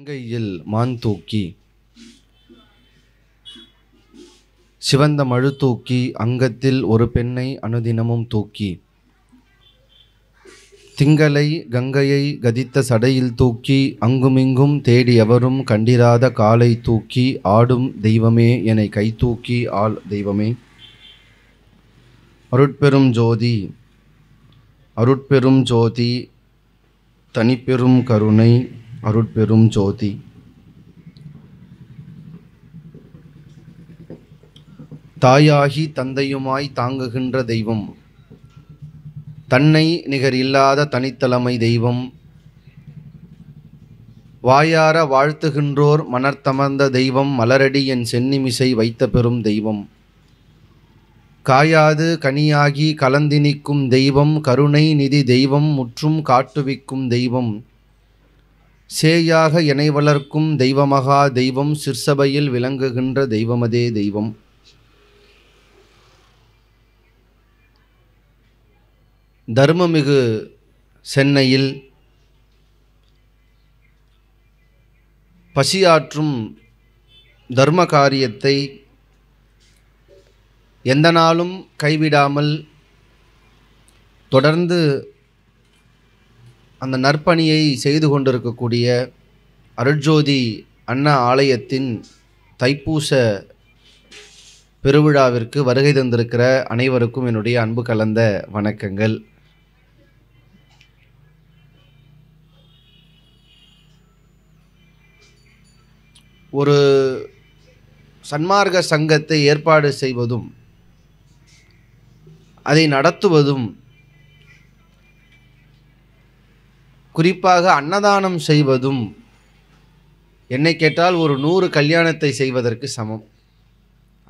கங்கையில் மான் தூக்கி சிவந்த மழு தூக்கி அங்கத்தில் ஒரு பெண்ணை அனுதினமும் தூக்கி திங்களை கங்கையை கதித்த சடையில் தூக்கி அங்குமிங்கும் தேடி எவரும் கண்டிராத காலை தூக்கி ஆடும் தெய்வமே என்னை கை தூக்கி ஆள் தெய்வமே அருட்பெரும் ஜோதி அருட்பெரும் ஜோதி தனிப்பெரும் கருணை அருட்பெரும் ஜோதி தாயாகி தந்தையுமாய் தாங்குகின்ற தெய்வம் தன்னை நிகர் இல்லாத தனித்தலைமை தெய்வம் வாயார வாழ்த்துகின்றோர் மனர்த்தமர்ந்த தெய்வம் மலரடி என் சென்னிமிசை வைத்த பெறும் தெய்வம் காயாது கனியாகி கலந்தினிக்கும் தெய்வம் கருணை நிதி தெய்வம் முற்றும் காட்டுவிக்கும் தெய்வம் சேயாக இணை வளர்க்கும் தெய்வமகா தெய்வம் சிற்சபையில் விளங்குகின்ற தெய்வமதே தெய்வம் தர்மமிகு சென்னையில் பசியாற்றும் தர்ம காரியத்தை எந்த நாளும் கைவிடாமல் தொடர்ந்து அந்த நற்பணியை செய்து கொண்டிருக்கக்கூடிய அருட்ஜோதி அண்ணா ஆலயத்தின் தைப்பூச பெருவிழாவிற்கு வருகை தந்திருக்கிற அனைவருக்கும் என்னுடைய அன்பு கலந்த வணக்கங்கள் ஒரு சன்மார்க்க சங்கத்தை ஏற்பாடு செய்வதும் அதை நடத்துவதும் குறிப்பாக அன்னதானம் செய்வதும் என்னை கேட்டால் ஒரு நூறு கல்யாணத்தை செய்வதற்கு சமம்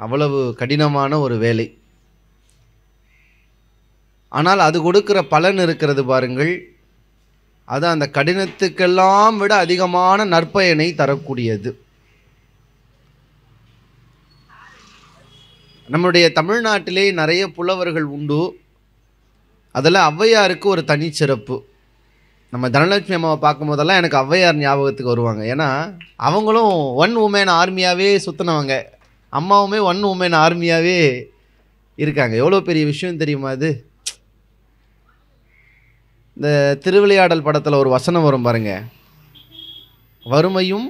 அவ்வளவு கடினமான ஒரு வேலை ஆனால் அது கொடுக்கிற பலன் இருக்கிறது பாருங்கள் அது அந்த கடினத்துக்கெல்லாம் விட அதிகமான நற்பயனை தரக்கூடியது நம்முடைய தமிழ்நாட்டிலே நிறைய புலவர்கள் உண்டு அதில் ஔவையாருக்கு ஒரு தனிச்சிறப்பு நம்ம தனலட்சுமி அம்மாவை பார்க்கும்போதெல்லாம் எனக்கு ஔவையார் ஞாபகத்துக்கு வருவாங்க ஏன்னா அவங்களும் ஒன் உமேன் ஆர்மியாகவே சுற்றினவங்க அம்மாவுமே ஒன் உமேன் ஆர்மியாகவே இருக்காங்க எவ்வளோ பெரிய விஷயம் தெரியுமா அது இந்த திருவிளையாடல் படத்தில் ஒரு வசனம் வரும் பாருங்க வறுமையும்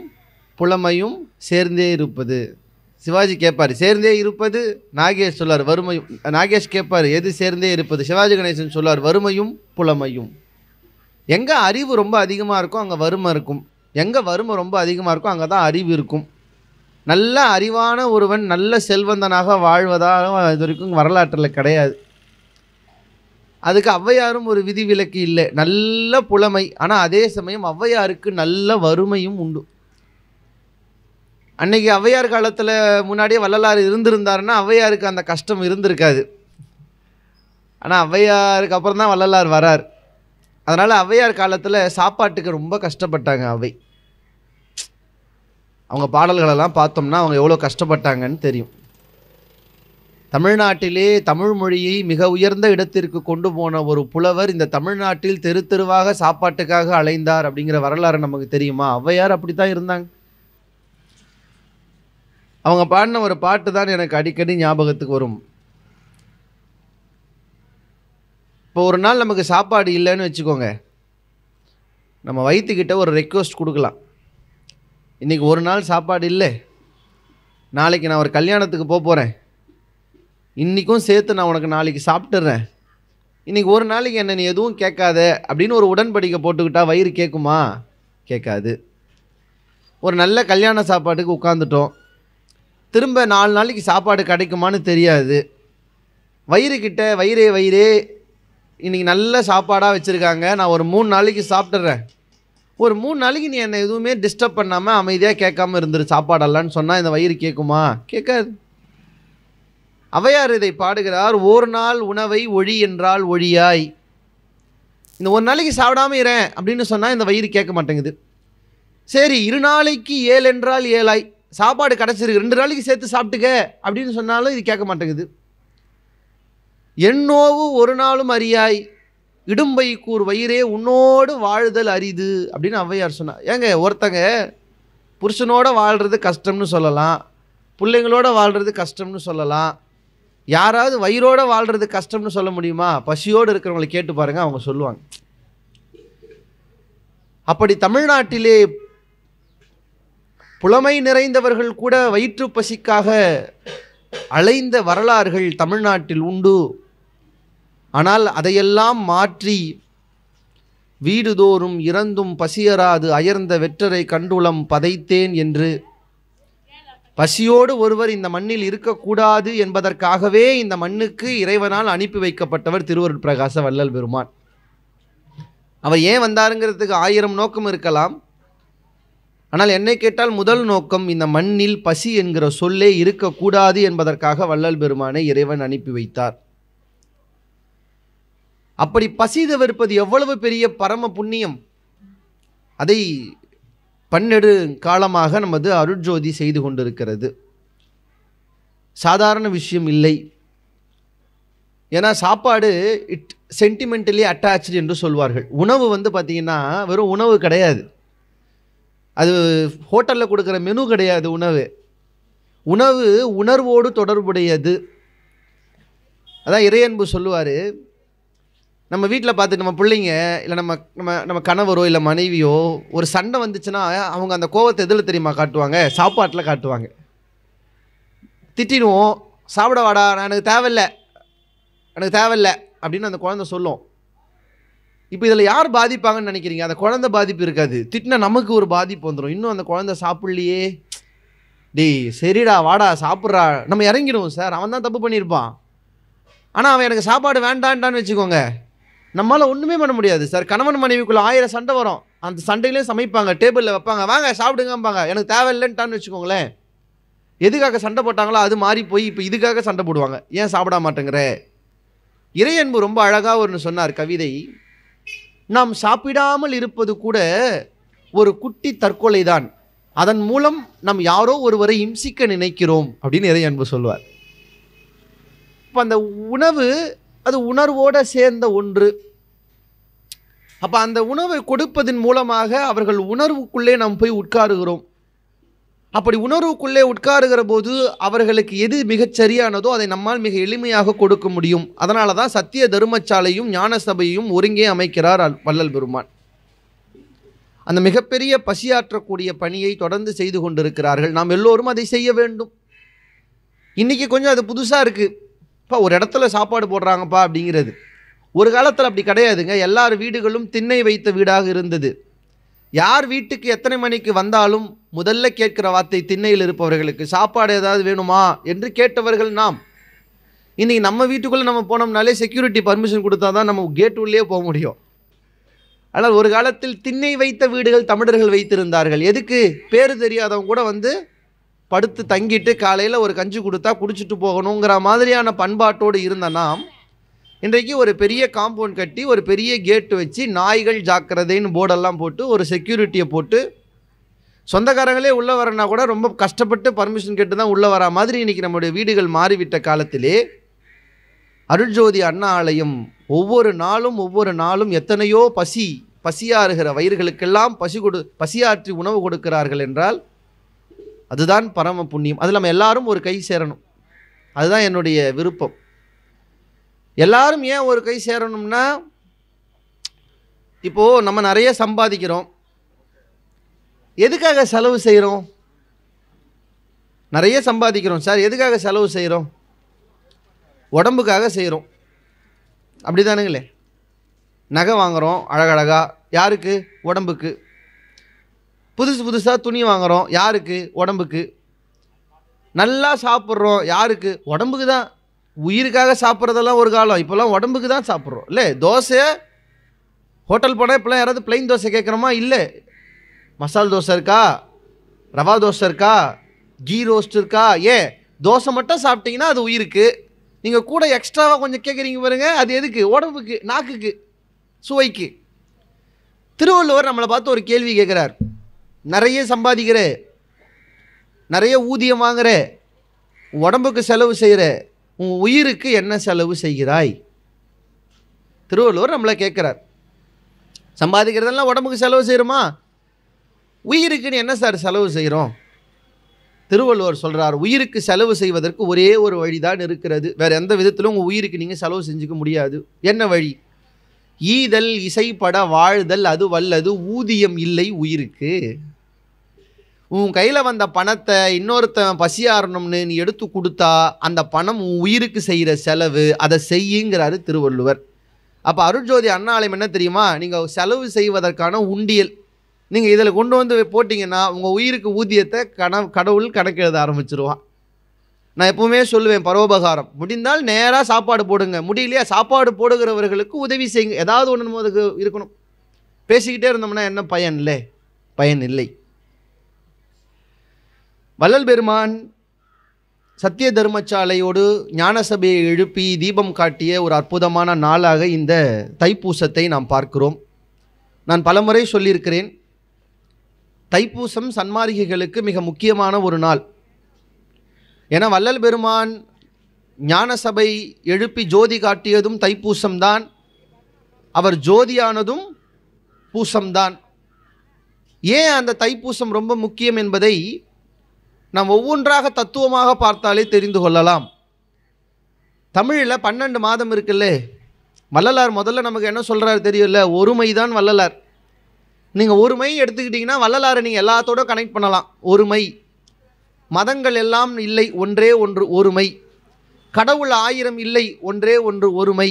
புலமையும் சேர்ந்தே இருப்பது சிவாஜி கேட்பார் சேர்ந்தே இருப்பது நாகேஷ் சொல்லார் வறுமையும் நாகேஷ் கேட்பார் எது சேர்ந்தே இருப்பது சிவாஜி கணேசன் சொல்லார் வறுமையும் புலமையும் எங்கே அறிவு ரொம்ப அதிகமாக இருக்கோ அங்கே வறுமை இருக்கும் எங்கே வறுமை ரொம்ப அதிகமாக இருக்கோ அங்கே தான் அறிவு இருக்கும் நல்ல அறிவான ஒருவன் நல்ல செல்வந்தனாக வாழ்வதாக இது வரைக்கும் வரலாற்றில் கிடையாது அதுக்கு ஔவையாரும் ஒரு விதிவிலக்கு இல்லை நல்ல புலமை ஆனால் அதே சமயம் ஔவையாருக்கு நல்ல வறுமையும் உண்டு அன்னைக்கு ஔவையார் காலத்தில் முன்னாடியே வள்ளலார் இருந்திருந்தாருன்னா ஔவையாருக்கு அந்த கஷ்டம் இருந்திருக்காது ஆனால் ஔவையாருக்கு அப்புறம் தான் வள்ளலார் வரார் அதனால் ஔவையார் காலத்தில் சாப்பாட்டுக்கு ரொம்ப கஷ்டப்பட்டாங்க அவை அவங்க பாடல்களெல்லாம் பார்த்தோம்னா அவங்க எவ்வளோ கஷ்டப்பட்டாங்கன்னு தெரியும் தமிழ்நாட்டிலே தமிழ் மொழியை மிக உயர்ந்த இடத்திற்கு கொண்டு போன ஒரு புலவர் இந்த தமிழ்நாட்டில் தெரு தெருவாக சாப்பாட்டுக்காக அலைந்தார் அப்படிங்கிற வரலாறு நமக்கு தெரியுமா ஔவையார் அப்படி தான் இருந்தாங்க அவங்க பாடின ஒரு பாட்டு தான் எனக்கு அடிக்கடி ஞாபகத்துக்கு வரும் இப்போ ஒரு நாள் நமக்கு சாப்பாடு இல்லைன்னு வச்சுக்கோங்க நம்ம வயிற்றுக்கிட்ட ஒரு ரெக்வஸ்ட் கொடுக்கலாம் இன்றைக்கி ஒரு நாள் சாப்பாடு இல்லை நாளைக்கு நான் ஒரு கல்யாணத்துக்கு போக போகிறேன் இன்றைக்கும் சேர்த்து நான் உனக்கு நாளைக்கு சாப்பிட்டுறேன் இன்றைக்கி ஒரு நாளைக்கு என்ன நீ எதுவும் கேட்காத அப்படின்னு ஒரு உடன்படிக்கை போட்டுக்கிட்டால் வயிறு கேட்குமா கேட்காது ஒரு நல்ல கல்யாண சாப்பாட்டுக்கு உட்காந்துட்டோம் திரும்ப நாலு நாளைக்கு சாப்பாடு கிடைக்குமான்னு தெரியாது வயிறுக்கிட்ட வயிறே வயிறே இன்றைக்கி நல்ல சாப்பாடாக வச்சுருக்காங்க நான் ஒரு மூணு நாளைக்கு சாப்பிட்றேன் ஒரு மூணு நாளைக்கு நீ என்னை எதுவுமே டிஸ்டர்ப் பண்ணாமல் அமைதியாக கேட்காம இருந்துரு சாப்பாடெல்லாம்னு சொன்னால் இந்த வயிறு கேட்குமா கேட்காது அவையார் இதை பாடுகிறார் ஒரு நாள் உணவை ஒழி என்றால் ஒழியாய் இந்த ஒரு நாளைக்கு சாப்பிடாம இறேன் அப்படின்னு சொன்னால் இந்த வயிறு கேட்க மாட்டேங்குது சரி இரு நாளைக்கு ஏழு என்றால் ஏழாய் சாப்பாடு கிடச்சிருக்கு ரெண்டு நாளைக்கு சேர்த்து சாப்பிட்டுக்க அப்படின்னு சொன்னாலும் இது கேட்க மாட்டேங்குது என்னோவு ஒரு நாளும் அறியாய் இடும்பை கூர் வயிறே உன்னோடு வாழுதல் அரிது அப்படின்னு ஔவையார் சொன்னார் ஏங்க ஒருத்தங்க புருஷனோட வாழ்கிறது கஷ்டம்னு சொல்லலாம் பிள்ளைங்களோட வாழ்கிறது கஷ்டம்னு சொல்லலாம் யாராவது வயிறோட வாழ்கிறது கஷ்டம்னு சொல்ல முடியுமா பசியோடு இருக்கிறவங்களை கேட்டு பாருங்கள் அவங்க சொல்லுவாங்க அப்படி தமிழ்நாட்டிலே புலமை நிறைந்தவர்கள் கூட வயிற்று பசிக்காக அலைந்த வரலாறுகள் தமிழ்நாட்டில் உண்டு ஆனால் அதையெல்லாம் மாற்றி வீடுதோறும் இறந்தும் பசியராது அயர்ந்த வெற்றரை கண்டுளம் பதைத்தேன் என்று பசியோடு ஒருவர் இந்த மண்ணில் இருக்கக்கூடாது என்பதற்காகவே இந்த மண்ணுக்கு இறைவனால் அனுப்பி வைக்கப்பட்டவர் திருவருட் பிரகாச வள்ளல் பெருமான் அவர் ஏன் வந்தாருங்கிறதுக்கு ஆயிரம் நோக்கம் இருக்கலாம் ஆனால் என்னை கேட்டால் முதல் நோக்கம் இந்த மண்ணில் பசி என்கிற சொல்லே இருக்கக்கூடாது என்பதற்காக வள்ளல் பெருமானை இறைவன் அனுப்பி வைத்தார் அப்படி பசி தவிர்ப்பது எவ்வளவு பெரிய பரம புண்ணியம் அதை பன்னெடு காலமாக நமது அருட்ஜோதி செய்து கொண்டிருக்கிறது சாதாரண விஷயம் இல்லை ஏன்னா சாப்பாடு இட் சென்டிமெண்டலி அட்டாச்சு என்று சொல்வார்கள் உணவு வந்து பார்த்திங்கன்னா வெறும் உணவு கிடையாது அது ஹோட்டலில் கொடுக்குற மெனு கிடையாது உணவு உணவு உணர்வோடு தொடர்புடையது அதான் இறையன்பு சொல்லுவார் நம்ம வீட்டில் பார்த்து நம்ம பிள்ளைங்க இல்லை நம்ம நம்ம நம்ம கணவரோ இல்லை மனைவியோ ஒரு சண்டை வந்துச்சுன்னா அவங்க அந்த கோவத்தை எதில் தெரியுமா காட்டுவாங்க சாப்பாட்டில் காட்டுவாங்க திட்டிடுவோம் சாப்பிட வாடா எனக்கு தேவையில்லை எனக்கு தேவையில்லை அப்படின்னு அந்த குழந்தை சொல்லும் இப்போ இதில் யார் பாதிப்பாங்கன்னு நினைக்கிறீங்க அந்த குழந்தை பாதிப்பு இருக்காது திட்டினா நமக்கு ஒரு பாதிப்பு வந்துடும் இன்னும் அந்த குழந்தை சாப்பிட்லையே டேய் சரிடா வாடா சாப்பிட்றா நம்ம இறங்கிடுவோம் சார் அவன் தான் தப்பு பண்ணியிருப்பான் ஆனால் அவன் எனக்கு சாப்பாடு வேண்டான்டான்னு வச்சுக்கோங்க நம்மளால் ஒன்றுமே பண்ண முடியாது சார் கணவன் மனைவிக்குள்ளே ஆயிரம் சண்டை வரும் அந்த சண்டையிலையும் சமைப்பாங்க டேபிளில் வைப்பாங்க வாங்க சாப்பிடுங்கம்பாங்க எனக்கு தேவையில்லைன்ட்டான்னு வச்சுக்கோங்களேன் எதுக்காக சண்டை போட்டாங்களோ அது மாறி போய் இப்போ இதுக்காக சண்டை போடுவாங்க ஏன் சாப்பிட மாட்டேங்கிற இறையன்பு ரொம்ப அழகாக ஒன்று சொன்னார் கவிதை நாம் சாப்பிடாமல் இருப்பது கூட ஒரு குட்டி தற்கொலை தான் அதன் மூலம் நாம் யாரோ ஒருவரை இம்சிக்க நினைக்கிறோம் அப்படின்னு இறையன்பு சொல்லுவார் இப்போ அந்த உணவு அது உணர்வோடு சேர்ந்த ஒன்று அப்போ அந்த உணவை கொடுப்பதன் மூலமாக அவர்கள் உணர்வுக்குள்ளே நாம் போய் உட்காருகிறோம் அப்படி உணர்வுக்குள்ளே உட்காருகிற போது அவர்களுக்கு எது மிகச் சரியானதோ அதை நம்மால் மிக எளிமையாக கொடுக்க முடியும் அதனால தான் சத்திய தருமச்சாலையும் ஞான சபையும் ஒருங்கே அமைக்கிறார் வள்ளல் பெருமான் அந்த மிகப்பெரிய பசியாற்றக்கூடிய பணியை தொடர்ந்து செய்து கொண்டிருக்கிறார்கள் நாம் எல்லோரும் அதை செய்ய வேண்டும் இன்றைக்கி கொஞ்சம் அது புதுசாக இருக்குது இப்போ ஒரு இடத்துல சாப்பாடு போடுறாங்கப்பா அப்படிங்கிறது ஒரு காலத்தில் அப்படி கிடையாதுங்க எல்லார் வீடுகளும் திண்ணை வைத்த வீடாக இருந்தது யார் வீட்டுக்கு எத்தனை மணிக்கு வந்தாலும் முதல்ல கேட்கிற வார்த்தை திண்ணையில் இருப்பவர்களுக்கு சாப்பாடு ஏதாவது வேணுமா என்று கேட்டவர்கள் நாம் இன்றைக்கி நம்ம வீட்டுக்குள்ளே நம்ம போனோம்னாலே செக்யூரிட்டி பர்மிஷன் கொடுத்தா தான் நம்ம கேட் உள்ளே போக முடியும் ஆனால் ஒரு காலத்தில் திண்ணை வைத்த வீடுகள் தமிழர்கள் வைத்திருந்தார்கள் எதுக்கு பேர் தெரியாதவங்க கூட வந்து படுத்து தங்கிட்டு காலையில் ஒரு கஞ்சி கொடுத்தா குடிச்சிட்டு போகணுங்கிற மாதிரியான பண்பாட்டோடு இருந்த நாம் இன்றைக்கு ஒரு பெரிய காம்பவுண்ட் கட்டி ஒரு பெரிய கேட்டு வச்சு நாய்கள் ஜாக்கிரதைன்னு போர்டெல்லாம் போட்டு ஒரு செக்யூரிட்டியை போட்டு சொந்தக்காரங்களே உள்ளே வரனா கூட ரொம்ப கஷ்டப்பட்டு பர்மிஷன் கேட்டு தான் உள்ளே வரா மாதிரி இன்றைக்கி நம்முடைய வீடுகள் மாறிவிட்ட காலத்திலே அருள்ஜோதி அண்ணா ஆலயம் ஒவ்வொரு நாளும் ஒவ்வொரு நாளும் எத்தனையோ பசி பசியாறுகிற வயிறுகளுக்கெல்லாம் பசி கொடு பசியாற்றி உணவு கொடுக்கிறார்கள் என்றால் அதுதான் பரம புண்ணியம் அது நம்ம எல்லாரும் ஒரு கை சேரணும் அதுதான் என்னுடைய விருப்பம் எல்லாரும் ஏன் ஒரு கை சேரணும்னா இப்போது நம்ம நிறைய சம்பாதிக்கிறோம் எதுக்காக செலவு செய்கிறோம் நிறைய சம்பாதிக்கிறோம் சார் எதுக்காக செலவு செய்கிறோம் உடம்புக்காக செய்கிறோம் அப்படி தானுங்களே நகை வாங்குகிறோம் அழகழகாக யாருக்கு உடம்புக்கு புதுசு புதுசாக துணி வாங்குகிறோம் யாருக்கு உடம்புக்கு நல்லா சாப்பிட்றோம் யாருக்கு உடம்புக்கு தான் உயிருக்காக சாப்பிட்றதெல்லாம் ஒரு காலம் இப்போல்லாம் உடம்புக்கு தான் சாப்பிட்றோம் இல்லை தோசை ஹோட்டல் போனால் இப்போலாம் யாராவது பிளைன் தோசை கேட்குறோமா இல்லை மசால் தோசை இருக்கா ரவா தோசை இருக்கா கீ ரோஸ்ட் இருக்கா ஏன் தோசை மட்டும் சாப்பிட்டீங்கன்னா அது உயிருக்கு நீங்கள் கூட எக்ஸ்ட்ராவாக கொஞ்சம் கேட்குறீங்க பாருங்கள் அது எதுக்கு உடம்புக்கு நாக்குக்கு சுவைக்கு திருவள்ளுவர் நம்மளை பார்த்து ஒரு கேள்வி கேட்குறார் நிறைய சம்பாதிக்கிற நிறைய ஊதியம் வாங்குற உடம்புக்கு செலவு செய்கிற உன் உயிருக்கு என்ன செலவு செய்கிறாய் திருவள்ளுவர் நம்மளை கேட்குறார் சம்பாதிக்கிறதெல்லாம் உடம்புக்கு செலவு செய்கிறோமா உயிருக்குன்னு என்ன சார் செலவு செய்கிறோம் திருவள்ளுவர் சொல்கிறார் உயிருக்கு செலவு செய்வதற்கு ஒரே ஒரு வழிதான் இருக்கிறது வேறு எந்த விதத்திலும் உங்கள் உயிருக்கு நீங்கள் செலவு செஞ்சுக்க முடியாது என்ன வழி ஈதல் இசைப்பட வாழ்தல் அது வல்லது ஊதியம் இல்லை உயிருக்கு உன் கையில் வந்த பணத்தை இன்னொருத்தன் பசியாரணும்னு நீ எடுத்து கொடுத்தா அந்த பணம் உன் உயிருக்கு செய்கிற செலவு அதை செய்யுங்கிறாரு திருவள்ளுவர் அப்போ அருட்ஜோதி அண்ணாலயம் என்ன தெரியுமா நீங்கள் செலவு செய்வதற்கான உண்டியல் நீங்கள் இதில் கொண்டு வந்து போட்டிங்கன்னா உங்கள் உயிருக்கு ஊதியத்தை கண கடவுள் கணக்கெழுத ஆரம்பிச்சிருவான் நான் எப்பவுமே சொல்லுவேன் பரோபகாரம் முடிந்தால் நேராக சாப்பாடு போடுங்க முடியலையா சாப்பாடு போடுகிறவர்களுக்கு உதவி செய்யுங்க ஏதாவது ஒன்று அதுக்கு இருக்கணும் பேசிக்கிட்டே இருந்தோம்னா என்ன பயன் இல்லை பயன் இல்லை வள்ளல் பெருமான் சத்திய தர்மச்சாலையோடு ஞானசபையை எழுப்பி தீபம் காட்டிய ஒரு அற்புதமான நாளாக இந்த தைப்பூசத்தை நாம் பார்க்கிறோம் நான் பலமுறை சொல்லியிருக்கிறேன் தைப்பூசம் சன்மார்கிகளுக்கு மிக முக்கியமான ஒரு நாள் ஏன்னா வள்ளல் பெருமான் ஞானசபை எழுப்பி ஜோதி காட்டியதும் தைப்பூசம்தான் அவர் ஜோதியானதும் பூசம்தான் ஏன் அந்த தைப்பூசம் ரொம்ப முக்கியம் என்பதை நாம் ஒவ்வொன்றாக தத்துவமாக பார்த்தாலே தெரிந்து கொள்ளலாம் தமிழில் பன்னெண்டு மாதம் இருக்குல்ல வள்ளலார் முதல்ல நமக்கு என்ன சொல்கிறாரு தெரியல ஒருமை தான் வள்ளலார் நீங்கள் ஒருமையும் எடுத்துக்கிட்டிங்கன்னா வள்ளலாரை நீங்கள் எல்லாத்தோட கனெக்ட் பண்ணலாம் ஒருமை மதங்கள் எல்லாம் இல்லை ஒன்றே ஒன்று ஒருமை கடவுள் ஆயிரம் இல்லை ஒன்றே ஒன்று ஒருமை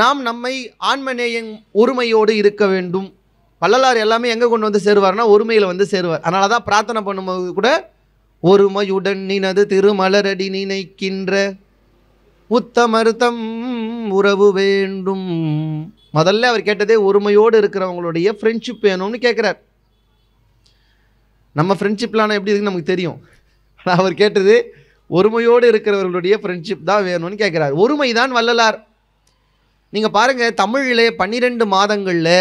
நாம் நம்மை ஆன்மநேயம் ஒருமையோடு இருக்க வேண்டும் வள்ளலார் எல்லாமே எங்கே கொண்டு வந்து சேருவார்னா ஒருமையில் வந்து சேருவார் அதனால தான் பிரார்த்தனை பண்ணும்போது கூட ஒருமையுடன் நினது திருமலரடி நினைக்கின்ற உத்தமர்த்தம் உறவு வேண்டும் முதல்ல அவர் கேட்டதே ஒருமையோடு இருக்கிறவங்களுடைய ஃப்ரெண்ட்ஷிப் வேணும்னு கேட்குறார் நம்ம ஃப்ரெண்ட்ஷிப்லாம் எப்படி இருக்குன்னு நமக்கு தெரியும் ஆனால் அவர் கேட்டது ஒருமையோடு இருக்கிறவர்களுடைய ஃப்ரெண்ட்ஷிப் தான் வேணும்னு கேட்குறார் ஒருமை தான் வள்ளலார் நீங்கள் பாருங்கள் தமிழிலே பன்னிரெண்டு மாதங்களில்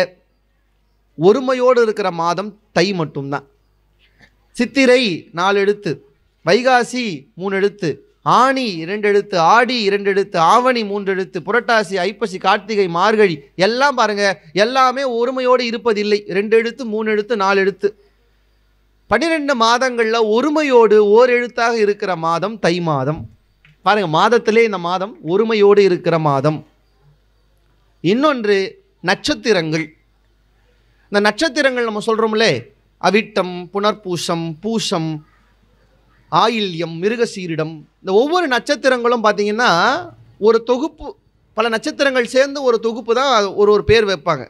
ஒருமையோடு இருக்கிற மாதம் தை மட்டும்தான் சித்திரை நாலு எழுத்து வைகாசி மூணு எழுத்து ஆணி இரண்டு எழுத்து ஆடி இரண்டு எழுத்து ஆவணி மூன்று எழுத்து புரட்டாசி ஐப்பசி கார்த்திகை மார்கழி எல்லாம் பாருங்க எல்லாமே ஒருமையோடு இருப்பதில்லை ரெண்டு எழுத்து மூணு எழுத்து நாலு எழுத்து பன்னிரெண்டு மாதங்களில் ஒருமையோடு ஓர் எழுத்தாக இருக்கிற மாதம் தை மாதம் பாருங்கள் மாதத்திலே இந்த மாதம் ஒருமையோடு இருக்கிற மாதம் இன்னொன்று நட்சத்திரங்கள் இந்த நட்சத்திரங்கள் நம்ம சொல்கிறோம்லே அவிட்டம் புனர்பூசம் பூசம் ஆயில்யம் மிருகசீரிடம் இந்த ஒவ்வொரு நட்சத்திரங்களும் பார்த்திங்கன்னா ஒரு தொகுப்பு பல நட்சத்திரங்கள் சேர்ந்து ஒரு தொகுப்பு தான் ஒரு ஒரு பேர் வைப்பாங்க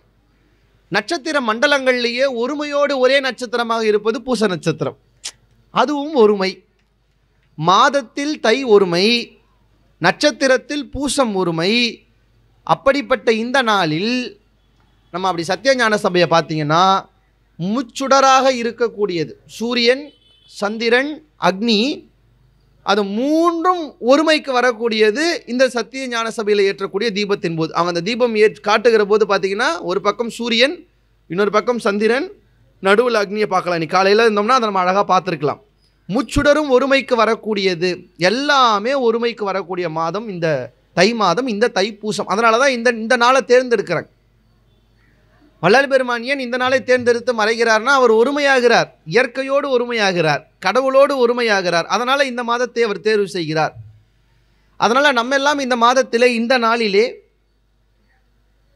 நட்சத்திர மண்டலங்கள்லேயே ஒருமையோடு ஒரே நட்சத்திரமாக இருப்பது பூச நட்சத்திரம் அதுவும் ஒருமை மாதத்தில் தை ஒருமை நட்சத்திரத்தில் பூசம் ஒருமை அப்படிப்பட்ட இந்த நாளில் நம்ம அப்படி சத்தியஞான சபையை பார்த்திங்கன்னா முச்சுடராக இருக்கக்கூடியது சூரியன் சந்திரன் அக்னி அது மூன்றும் ஒருமைக்கு வரக்கூடியது இந்த சத்திய ஞான சபையில் ஏற்றக்கூடிய தீபத்தின் போது அவன் அந்த தீபம் ஏற் காட்டுகிற போது பார்த்தீங்கன்னா ஒரு பக்கம் சூரியன் இன்னொரு பக்கம் சந்திரன் நடுவில் அக்னியை பார்க்கலாம் நீ காலையில் இருந்தோம்னா அதை நம்ம அழகாக பார்த்துருக்கலாம் முச்சுடரும் ஒருமைக்கு வரக்கூடியது எல்லாமே ஒருமைக்கு வரக்கூடிய மாதம் இந்த தை மாதம் இந்த தைப்பூசம் அதனால தான் இந்த இந்த நாளை தேர்ந்தெடுக்கிறேன் வள்ளல் பெருமான் ஏன் இந்த நாளை தேர்ந்தெடுத்து மறைகிறார்னா அவர் ஒருமையாகிறார் இயற்கையோடு ஒருமையாகிறார் கடவுளோடு ஒருமையாகிறார் அதனால் இந்த மாதத்தை அவர் தேர்வு செய்கிறார் அதனால் நம்ம எல்லாம் இந்த மாதத்திலே இந்த நாளிலே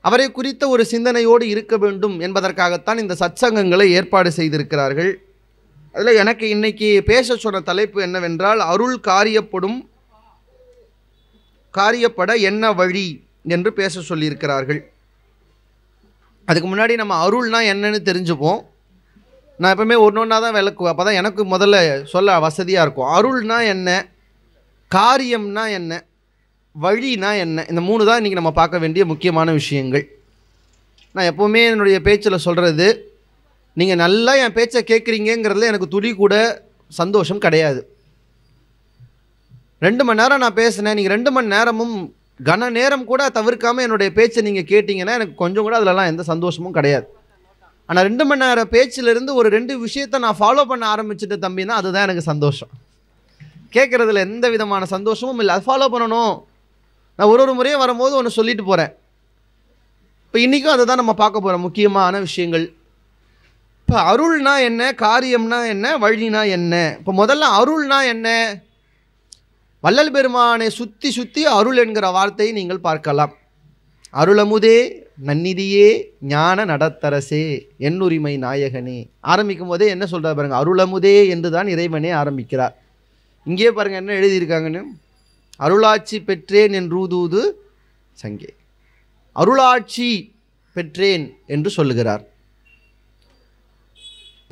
அவரை குறித்த ஒரு சிந்தனையோடு இருக்க வேண்டும் என்பதற்காகத்தான் இந்த சச்சங்கங்களை ஏற்பாடு செய்திருக்கிறார்கள் அதில் எனக்கு இன்னைக்கு பேச சொன்ன தலைப்பு என்னவென்றால் அருள் காரியப்படும் காரியப்பட என்ன வழி என்று பேச சொல்லியிருக்கிறார்கள் அதுக்கு முன்னாடி நம்ம அருள்னா என்னன்னு தெரிஞ்சுப்போம் நான் எப்பவுமே ஒன்று ஒன்றா தான் விளக்குவேன் அப்போ தான் எனக்கு முதல்ல சொல்ல வசதியாக இருக்கும் அருள்னா என்ன காரியம்னா என்ன வழினா என்ன இந்த மூணு தான் இன்றைக்கி நம்ம பார்க்க வேண்டிய முக்கியமான விஷயங்கள் நான் எப்போவுமே என்னுடைய பேச்சில் சொல்கிறது நீங்கள் நல்லா என் பேச்சை கேட்குறீங்கிறதுல எனக்கு துளி கூட சந்தோஷம் கிடையாது ரெண்டு மணி நேரம் நான் பேசினேன் நீங்கள் ரெண்டு மணி நேரமும் கன நேரம் கூட தவிர்க்காமல் என்னுடைய பேச்சை நீங்கள் கேட்டிங்கன்னா எனக்கு கொஞ்சம் கூட அதிலலாம் எந்த சந்தோஷமும் கிடையாது ஆனால் ரெண்டு மணி நேரம் பேச்சிலிருந்து ஒரு ரெண்டு விஷயத்தை நான் ஃபாலோ பண்ண ஆரம்பிச்சுட்டு தம்பின்னா அதுதான் எனக்கு சந்தோஷம் கேட்குறதுல எந்த விதமான சந்தோஷமும் இல்லை அது ஃபாலோ பண்ணணும் நான் ஒரு ஒரு முறையும் வரும்போது ஒன்று சொல்லிட்டு போகிறேன் இப்போ இன்றைக்கும் அதை தான் நம்ம பார்க்க போகிறோம் முக்கியமான விஷயங்கள் இப்போ அருள்னா என்ன காரியம்னா என்ன வழினா என்ன இப்போ முதல்ல அருள்னா என்ன வள்ளல் பெருமானை சுற்றி சுற்றி அருள் என்கிற வார்த்தையை நீங்கள் பார்க்கலாம் அருளமுதே நன்னிதியே ஞான நடத்தரசே எண்ணுரிமை நாயகனே ஆரம்பிக்கும் போதே என்ன சொல்கிறார் பாருங்கள் அருளமுதே என்று தான் இறைவனே ஆரம்பிக்கிறார் இங்கே பாருங்கள் என்ன எழுதியிருக்காங்கன்னு அருளாட்சி பெற்றேன் என்றூதூது சங்கே அருளாட்சி பெற்றேன் என்று சொல்லுகிறார்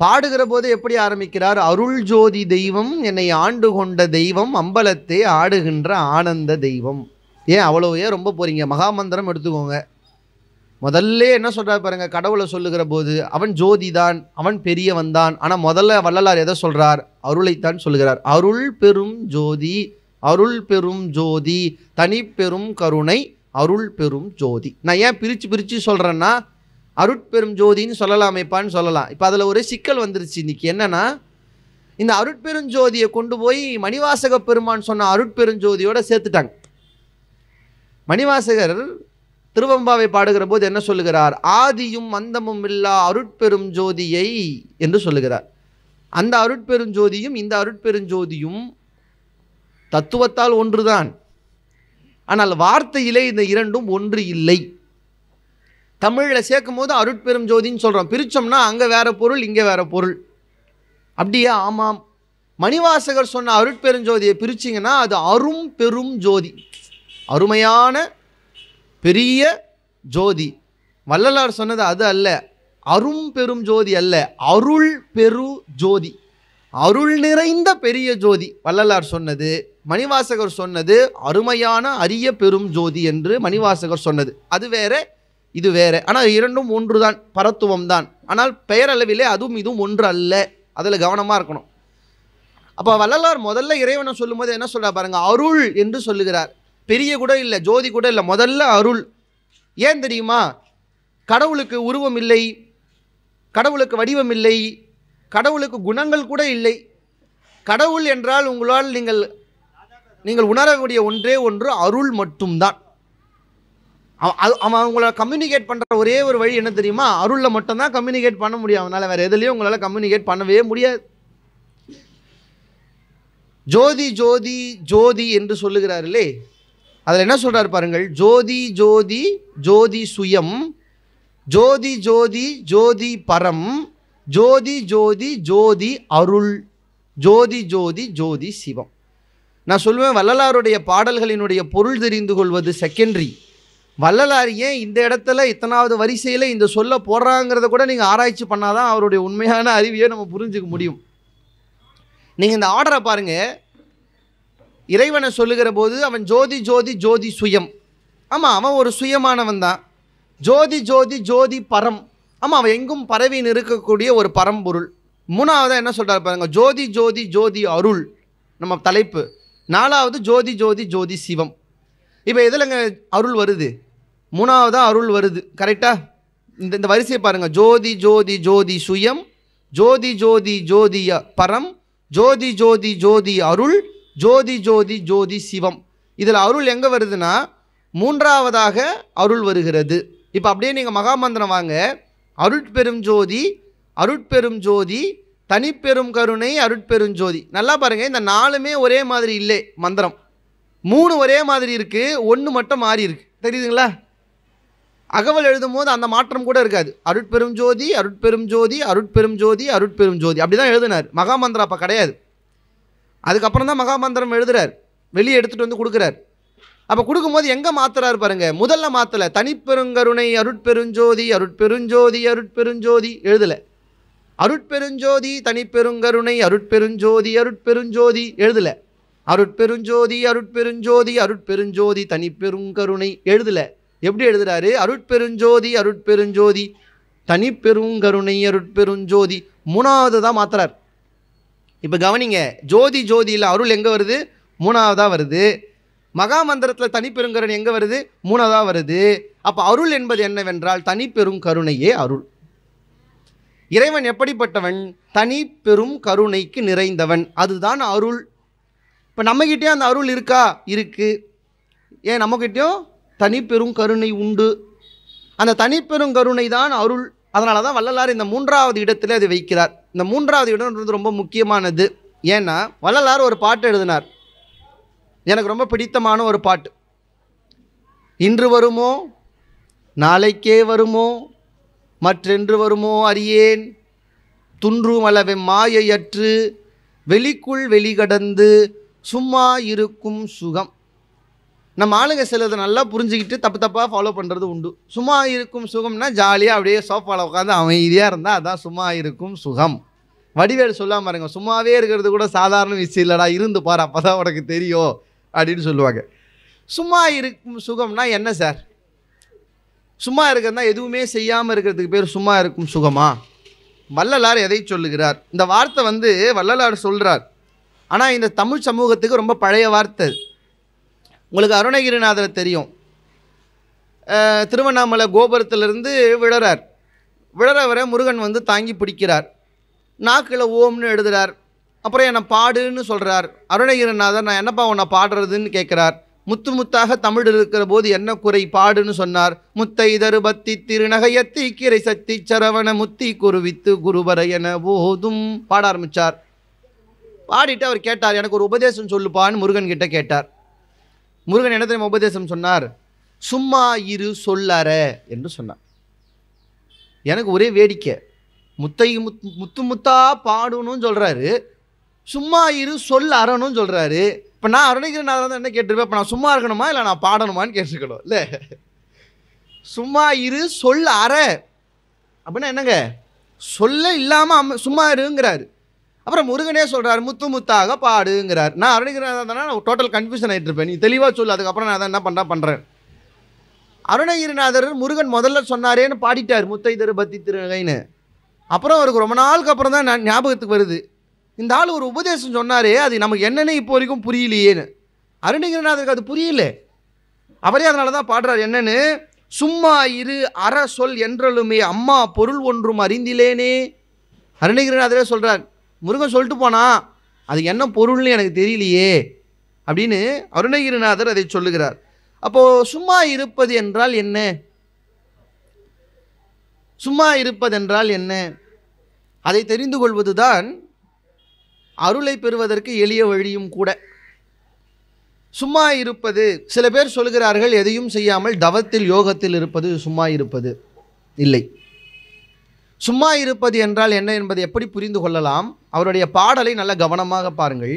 பாடுகிற போது எப்படி ஆரம்பிக்கிறார் அருள் ஜோதி தெய்வம் என்னை ஆண்டு கொண்ட தெய்வம் அம்பலத்தை ஆடுகின்ற ஆனந்த தெய்வம் ஏன் அவ்வளோ ஏன் ரொம்ப போகிறீங்க மகாமந்திரம் எடுத்துக்கோங்க முதல்ல என்ன சொல்கிறார் பாருங்கள் கடவுளை சொல்லுகிற போது அவன் ஜோதி தான் அவன் பெரியவன் தான் ஆனால் முதல்ல வள்ளலார் எதை சொல்கிறார் அருளைத்தான் சொல்லுகிறார் அருள் பெரும் ஜோதி அருள் பெரும் ஜோதி தனிப்பெரும் கருணை அருள் பெரும் ஜோதி நான் ஏன் பிரித்து பிரித்து சொல்கிறேன்னா அருட்பெரும் ஜோதின்னு அமைப்பான்னு சொல்லலாம் இப்போ அதில் ஒரு சிக்கல் வந்துருச்சு இன்றைக்கி என்னென்னா இந்த அருட்பெரும் ஜோதியை கொண்டு போய் மணிவாசக பெருமான் சொன்ன அருட்பெரும் ஜோதியோட சேர்த்துட்டாங்க மணிவாசகர் திருவம்பாவை பாடுகிற போது என்ன சொல்லுகிறார் ஆதியும் அந்தமும் இல்லா அருட்பெரும் ஜோதியை என்று சொல்லுகிறார் அந்த அருட்பெரும் ஜோதியும் இந்த அருட்பெரும் ஜோதியும் தத்துவத்தால் ஒன்றுதான் ஆனால் வார்த்தையிலே இந்த இரண்டும் ஒன்று இல்லை தமிழில் சேர்க்கும் போது அருட்பெரும் ஜோதின்னு சொல்கிறோம் பிரித்தோம்னா அங்கே வேறு பொருள் இங்கே வேறு பொருள் அப்படியே ஆமாம் மணிவாசகர் சொன்ன அருட்பெருஞ்சோதியை பிரிச்சிங்கன்னா அது அரும் பெரும் ஜோதி அருமையான பெரிய ஜோதி வள்ளலார் சொன்னது அது அல்ல அரும் பெரும் ஜோதி அல்ல அருள் பெரு ஜோதி அருள் நிறைந்த பெரிய ஜோதி வள்ளலார் சொன்னது மணிவாசகர் சொன்னது அருமையான அரிய பெரும் ஜோதி என்று மணிவாசகர் சொன்னது அது வேற இது வேறு ஆனால் இரண்டும் ஒன்று தான் பரத்துவம் தான் ஆனால் பெயரளவிலே அதுவும் இதுவும் ஒன்று அல்ல அதில் கவனமாக இருக்கணும் அப்போ வள்ளலார் முதல்ல இறைவனை சொல்லும்போது என்ன சொல்கிறார் பாருங்கள் அருள் என்று சொல்லுகிறார் பெரிய கூட இல்லை ஜோதி கூட இல்லை முதல்ல அருள் ஏன் தெரியுமா கடவுளுக்கு உருவம் இல்லை கடவுளுக்கு வடிவம் இல்லை கடவுளுக்கு குணங்கள் கூட இல்லை கடவுள் என்றால் உங்களால் நீங்கள் நீங்கள் உணரக்கூடிய ஒன்றே ஒன்று அருள் மட்டும்தான் அவன் அவங்கள கம்யூனிகேட் பண்ணுற ஒரே ஒரு வழி என்ன தெரியுமா அருளில் மட்டும்தான் கம்யூனிகேட் பண்ண முடியும் அவனால் வேறு எதுலேயும் உங்களால் கம்யூனிகேட் பண்ணவே முடியாது ஜோதி ஜோதி ஜோதி என்று சொல்லுகிறார்களே அதில் என்ன சொல்கிறார் பாருங்கள் ஜோதி ஜோதி ஜோதி சுயம் ஜோதி ஜோதி ஜோதி பரம் ஜோதி ஜோதி ஜோதி அருள் ஜோதி ஜோதி ஜோதி சிவம் நான் சொல்லுவேன் வள்ளலாருடைய பாடல்களினுடைய பொருள் தெரிந்து கொள்வது செகண்டரி வள்ளலார் ஏன் இந்த இடத்துல இத்தனாவது வரிசையில் இந்த சொல்ல போடுறாங்கிறத கூட நீங்கள் ஆராய்ச்சி பண்ணால் தான் அவருடைய உண்மையான அறிவியை நம்ம புரிஞ்சுக்க முடியும் நீங்கள் இந்த ஆர்டரை பாருங்கள் இறைவனை சொல்லுகிற போது அவன் ஜோதி ஜோதி ஜோதி சுயம் ஆமாம் அவன் ஒரு சுயமானவன் தான் ஜோதி ஜோதி ஜோதி பரம் ஆமாம் அவன் எங்கும் பரவின்னு இருக்கக்கூடிய ஒரு பரம்பொருள் மூணாவதாக என்ன சொல்கிறார் பாருங்கள் ஜோதி ஜோதி ஜோதி அருள் நம்ம தலைப்பு நாலாவது ஜோதி ஜோதி ஜோதி சிவம் இப்போ எதில் அருள் வருது மூணாவதாக அருள் வருது கரெக்டாக இந்த இந்த வரிசையை பாருங்கள் ஜோதி ஜோதி ஜோதி சுயம் ஜோதி ஜோதி ஜோதி பரம் ஜோதி ஜோதி ஜோதி அருள் ஜோதி ஜோதி ஜோதி சிவம் இதில் அருள் எங்கே வருதுன்னா மூன்றாவதாக அருள் வருகிறது இப்போ அப்படியே நீங்கள் மகாமந்திரம் வாங்க அருட்பெரும் ஜோதி அருட்பெரும் ஜோதி தனிப்பெரும் கருணை அருட்பெரும் ஜோதி நல்லா பாருங்கள் இந்த நாலுமே ஒரே மாதிரி இல்லை மந்திரம் மூணு ஒரே மாதிரி இருக்குது ஒன்று மட்டும் மாறி இருக்குது தெரியுதுங்களா அகவல் எழுதும் போது அந்த மாற்றம் கூட இருக்காது அருட்பெரும் ஜோதி அருட்பெரும் ஜோதி அருட்பெரும் ஜோதி அருட்பெரும் ஜோதி அப்படி தான் எழுதினார் மகாமந்திரம் அப்போ கிடையாது அதுக்கப்புறம் தான் மகாமந்திரம் எழுதுறார் வெளியே எடுத்துகிட்டு வந்து கொடுக்குறார் அப்போ கொடுக்கும்போது எங்கே மாத்துறாரு பாருங்கள் முதல்ல மாற்றலை தனிப்பெருங்கருணை அருட்பெருஞ்சோதி அருட்பெருஞ்சோதி அருட்பெருஞ்சோதி எழுதலை அருட்பெருஞ்சோதி தனிப்பெருங்கருணை அருட்பெருஞ்சோதி அருட்பெருஞ்சோதி எழுதலை அருட்பெருஞ்சோதி அருட்பெருஞ்சோதி அருட்பெருஞ்சோதி தனிப்பெருங்கருணை எழுதலை எப்படி எழுதுறாரு அருட்பெருஞ்சோதி அருட்பெருஞ்சோதி தனிப்பெருங்கருணை அருட்பெருஞ்சோதி மூணாவது தான் மாத்துறார் இப்போ கவனிங்க ஜோதி ஜோதியில் அருள் எங்கே வருது மூணாவதாக வருது மகாமந்திரத்தில் தனிப்பெருங்கருணை எங்கே வருது மூணாவதாக வருது அப்போ அருள் என்பது என்னவென்றால் தனிப்பெரும் கருணையே அருள் இறைவன் எப்படிப்பட்டவன் தனி பெரும் கருணைக்கு நிறைந்தவன் அதுதான் அருள் இப்போ நம்மக்கிட்டேயும் அந்த அருள் இருக்கா இருக்குது ஏன் நம்மக்கிட்டேயும் தனிப்பெரும் கருணை உண்டு அந்த தனிப்பெரும் கருணை தான் அருள் அதனால தான் வள்ளலார் இந்த மூன்றாவது இடத்துல அது வைக்கிறார் இந்த மூன்றாவது இடம்ன்றது ரொம்ப முக்கியமானது ஏன்னா வள்ளலார் ஒரு பாட்டு எழுதினார் எனக்கு ரொம்ப பிடித்தமான ஒரு பாட்டு இன்று வருமோ நாளைக்கே வருமோ மற்றென்று வருமோ அறியேன் துன்றும் அளவை மாயையற்று வெளிக்குள் வெளிகடந்து சும்மா இருக்கும் சுகம் நம்ம ஆளுங்க சிலது நல்லா புரிஞ்சுக்கிட்டு தப்பு தப்பாக ஃபாலோ பண்ணுறது உண்டு சும்மா இருக்கும் சுகம்னா ஜாலியாக அப்படியே சோஃபாவில் உட்காந்து அமைதியாக இருந்தால் அதான் சும்மா இருக்கும் சுகம் வடிவேல் சொல்லாமல் பாருங்க சும்மாவே இருக்கிறது கூட சாதாரண விஷயம் இல்லைடா இருந்து பாரு அப்போ தான் உனக்கு தெரியும் அப்படின்னு சொல்லுவாங்க சும்மா இருக்கும் சுகம்னா என்ன சார் சும்மா இருக்கிறதா எதுவுமே செய்யாமல் இருக்கிறதுக்கு பேர் சும்மா இருக்கும் சுகமா வள்ளலார் எதை சொல்லுகிறார் இந்த வார்த்தை வந்து வள்ளலார் சொல்கிறார் ஆனால் இந்த தமிழ் சமூகத்துக்கு ரொம்ப பழைய வார்த்தை உங்களுக்கு அருணகிரிநாதர் தெரியும் திருவண்ணாமலை கோபுரத்திலிருந்து விழறார் விழறவரை முருகன் வந்து தாங்கி பிடிக்கிறார் நாக்கில் ஓம்னு எழுதுகிறார் அப்புறம் என்னை பாடுன்னு சொல்கிறார் அருணகிரிநாதர் நான் என்னப்பா உன்னை பாடுறதுன்னு கேட்குறார் முத்து முத்தாக தமிழ் இருக்கிற போது என்ன குறை பாடுன்னு சொன்னார் முத்தை தருபத்தி திருநகையத்தி கீரை சக்தி சரவண முத்தி குருவித்து குருவர என ஓதும் பாட ஆரம்பித்தார் பாடிட்டு அவர் கேட்டார் எனக்கு ஒரு உபதேசம் சொல்லுப்பான்னு முருகன் கிட்ட கேட்டார் முருகன் என்ன தெரியும் உபதேசம் சொன்னார் சும்மா இரு சொல்லார என்று சொன்னார் எனக்கு ஒரே வேடிக்கை முத்தை முத் முத்து முத்தா பாடணும்னு சொல்கிறாரு சும்மா இரு சொல் அறணும்னு சொல்கிறாரு இப்போ நான் அருணகிரிநாதர் தான் என்ன கேட்டிருப்பேன் இப்போ நான் சும்மா இருக்கணுமா இல்லை நான் பாடணுமான்னு கேட்டிருக்கணும் இல்லை சும்மா இரு சொல் அற அப்படின்னா என்னங்க சொல்ல இல்லாமல் சும்மா இருங்கிறாரு அப்புறம் முருகனே சொல்கிறார் முத்து முத்தாக பாடுங்கிறார் நான் தானே நான் டோட்டல் கன்ஃபியூஷன் ஆகிட்டு இருப்பேன் நீ தெளிவாக சொல்லு அதுக்கப்புறம் நான் என்ன பண்ணுறேன் பண்ணுறேன் அருணகிரிநாதர் முருகன் முதல்ல சொன்னாரேன்னு பாடிட்டார் முத்தை திருபத்தி திருகைன்னு அப்புறம் அவருக்கு ரொம்ப நாளுக்கு அப்புறம் தான் நான் ஞாபகத்துக்கு வருது இந்த ஆள் ஒரு உபதேசம் சொன்னாரே அது நமக்கு என்னென்னு இப்போ வரைக்கும் புரியலையேன்னு அருணகிரிநாதருக்கு அது புரியல அவரே அதனால தான் பாடுறார் என்னென்னு சும்மா இரு அற சொல் என்றலுமே அம்மா பொருள் ஒன்றும் அறிந்திலேனே அருணகிரிநாதரே சொல்கிறார் முருகன் சொல்லிட்டு போனா அது என்ன பொருள்னு எனக்கு தெரியலையே அப்படின்னு அருணகிரிநாதர் அதை சொல்லுகிறார் அப்போது சும்மா இருப்பது என்றால் என்ன சும்மா இருப்பதென்றால் என்ன அதை தெரிந்து கொள்வதுதான் அருளை பெறுவதற்கு எளிய வழியும் கூட சும்மா இருப்பது சில பேர் சொல்கிறார்கள் எதையும் செய்யாமல் தவத்தில் யோகத்தில் இருப்பது சும்மா இருப்பது இல்லை சும்மா இருப்பது என்றால் என்ன என்பதை எப்படி புரிந்து கொள்ளலாம் அவருடைய பாடலை நல்ல கவனமாக பாருங்கள்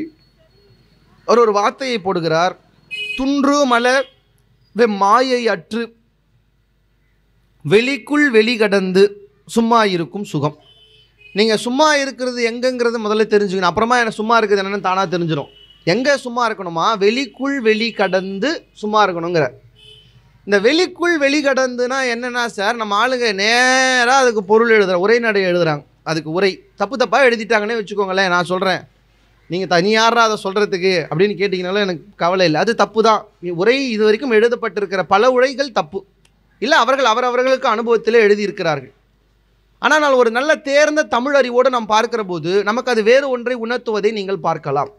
அவர் ஒரு வார்த்தையை போடுகிறார் துன்று வெ வெம்மாயை அற்று வெளிக்குள் வெளிகடந்து சும்மா இருக்கும் சுகம் நீங்கள் சும்மா இருக்கிறது எங்கேங்கிறது முதல்ல தெரிஞ்சுக்கணும் அப்புறமா எனக்கு சும்மா இருக்குது என்னென்னு தானாக தெரிஞ்சிடும் எங்கே சும்மா இருக்கணுமா வெளிக்குள் வெளி கடந்து சும்மா இருக்கணுங்கிற இந்த வெளிக்குள் வெளிகடந்துனா என்னென்னா சார் நம்ம ஆளுங்க நேராக அதுக்கு பொருள் எழுதுகிறோம் நடை எழுதுகிறாங்க அதுக்கு உரை தப்பு தப்பாக எழுதிட்டாங்கன்னே வச்சுக்கோங்களேன் நான் சொல்கிறேன் நீங்கள் தனியாரா அதை சொல்கிறதுக்கு அப்படின்னு கேட்டிங்கனாலும் எனக்கு கவலை இல்லை அது தப்பு தான் உரை இது வரைக்கும் எழுதப்பட்டிருக்கிற பல உரைகள் தப்பு இல்லை அவர்கள் அவரவர்களுக்கு அனுபவத்தில் எழுதியிருக்கிறார்கள் ஆனால் நான் ஒரு நல்ல தேர்ந்த தமிழ் அறிவோடு நாம் பார்க்கிற போது நமக்கு அது வேறு ஒன்றை உணர்த்துவதை நீங்கள் பார்க்கலாம்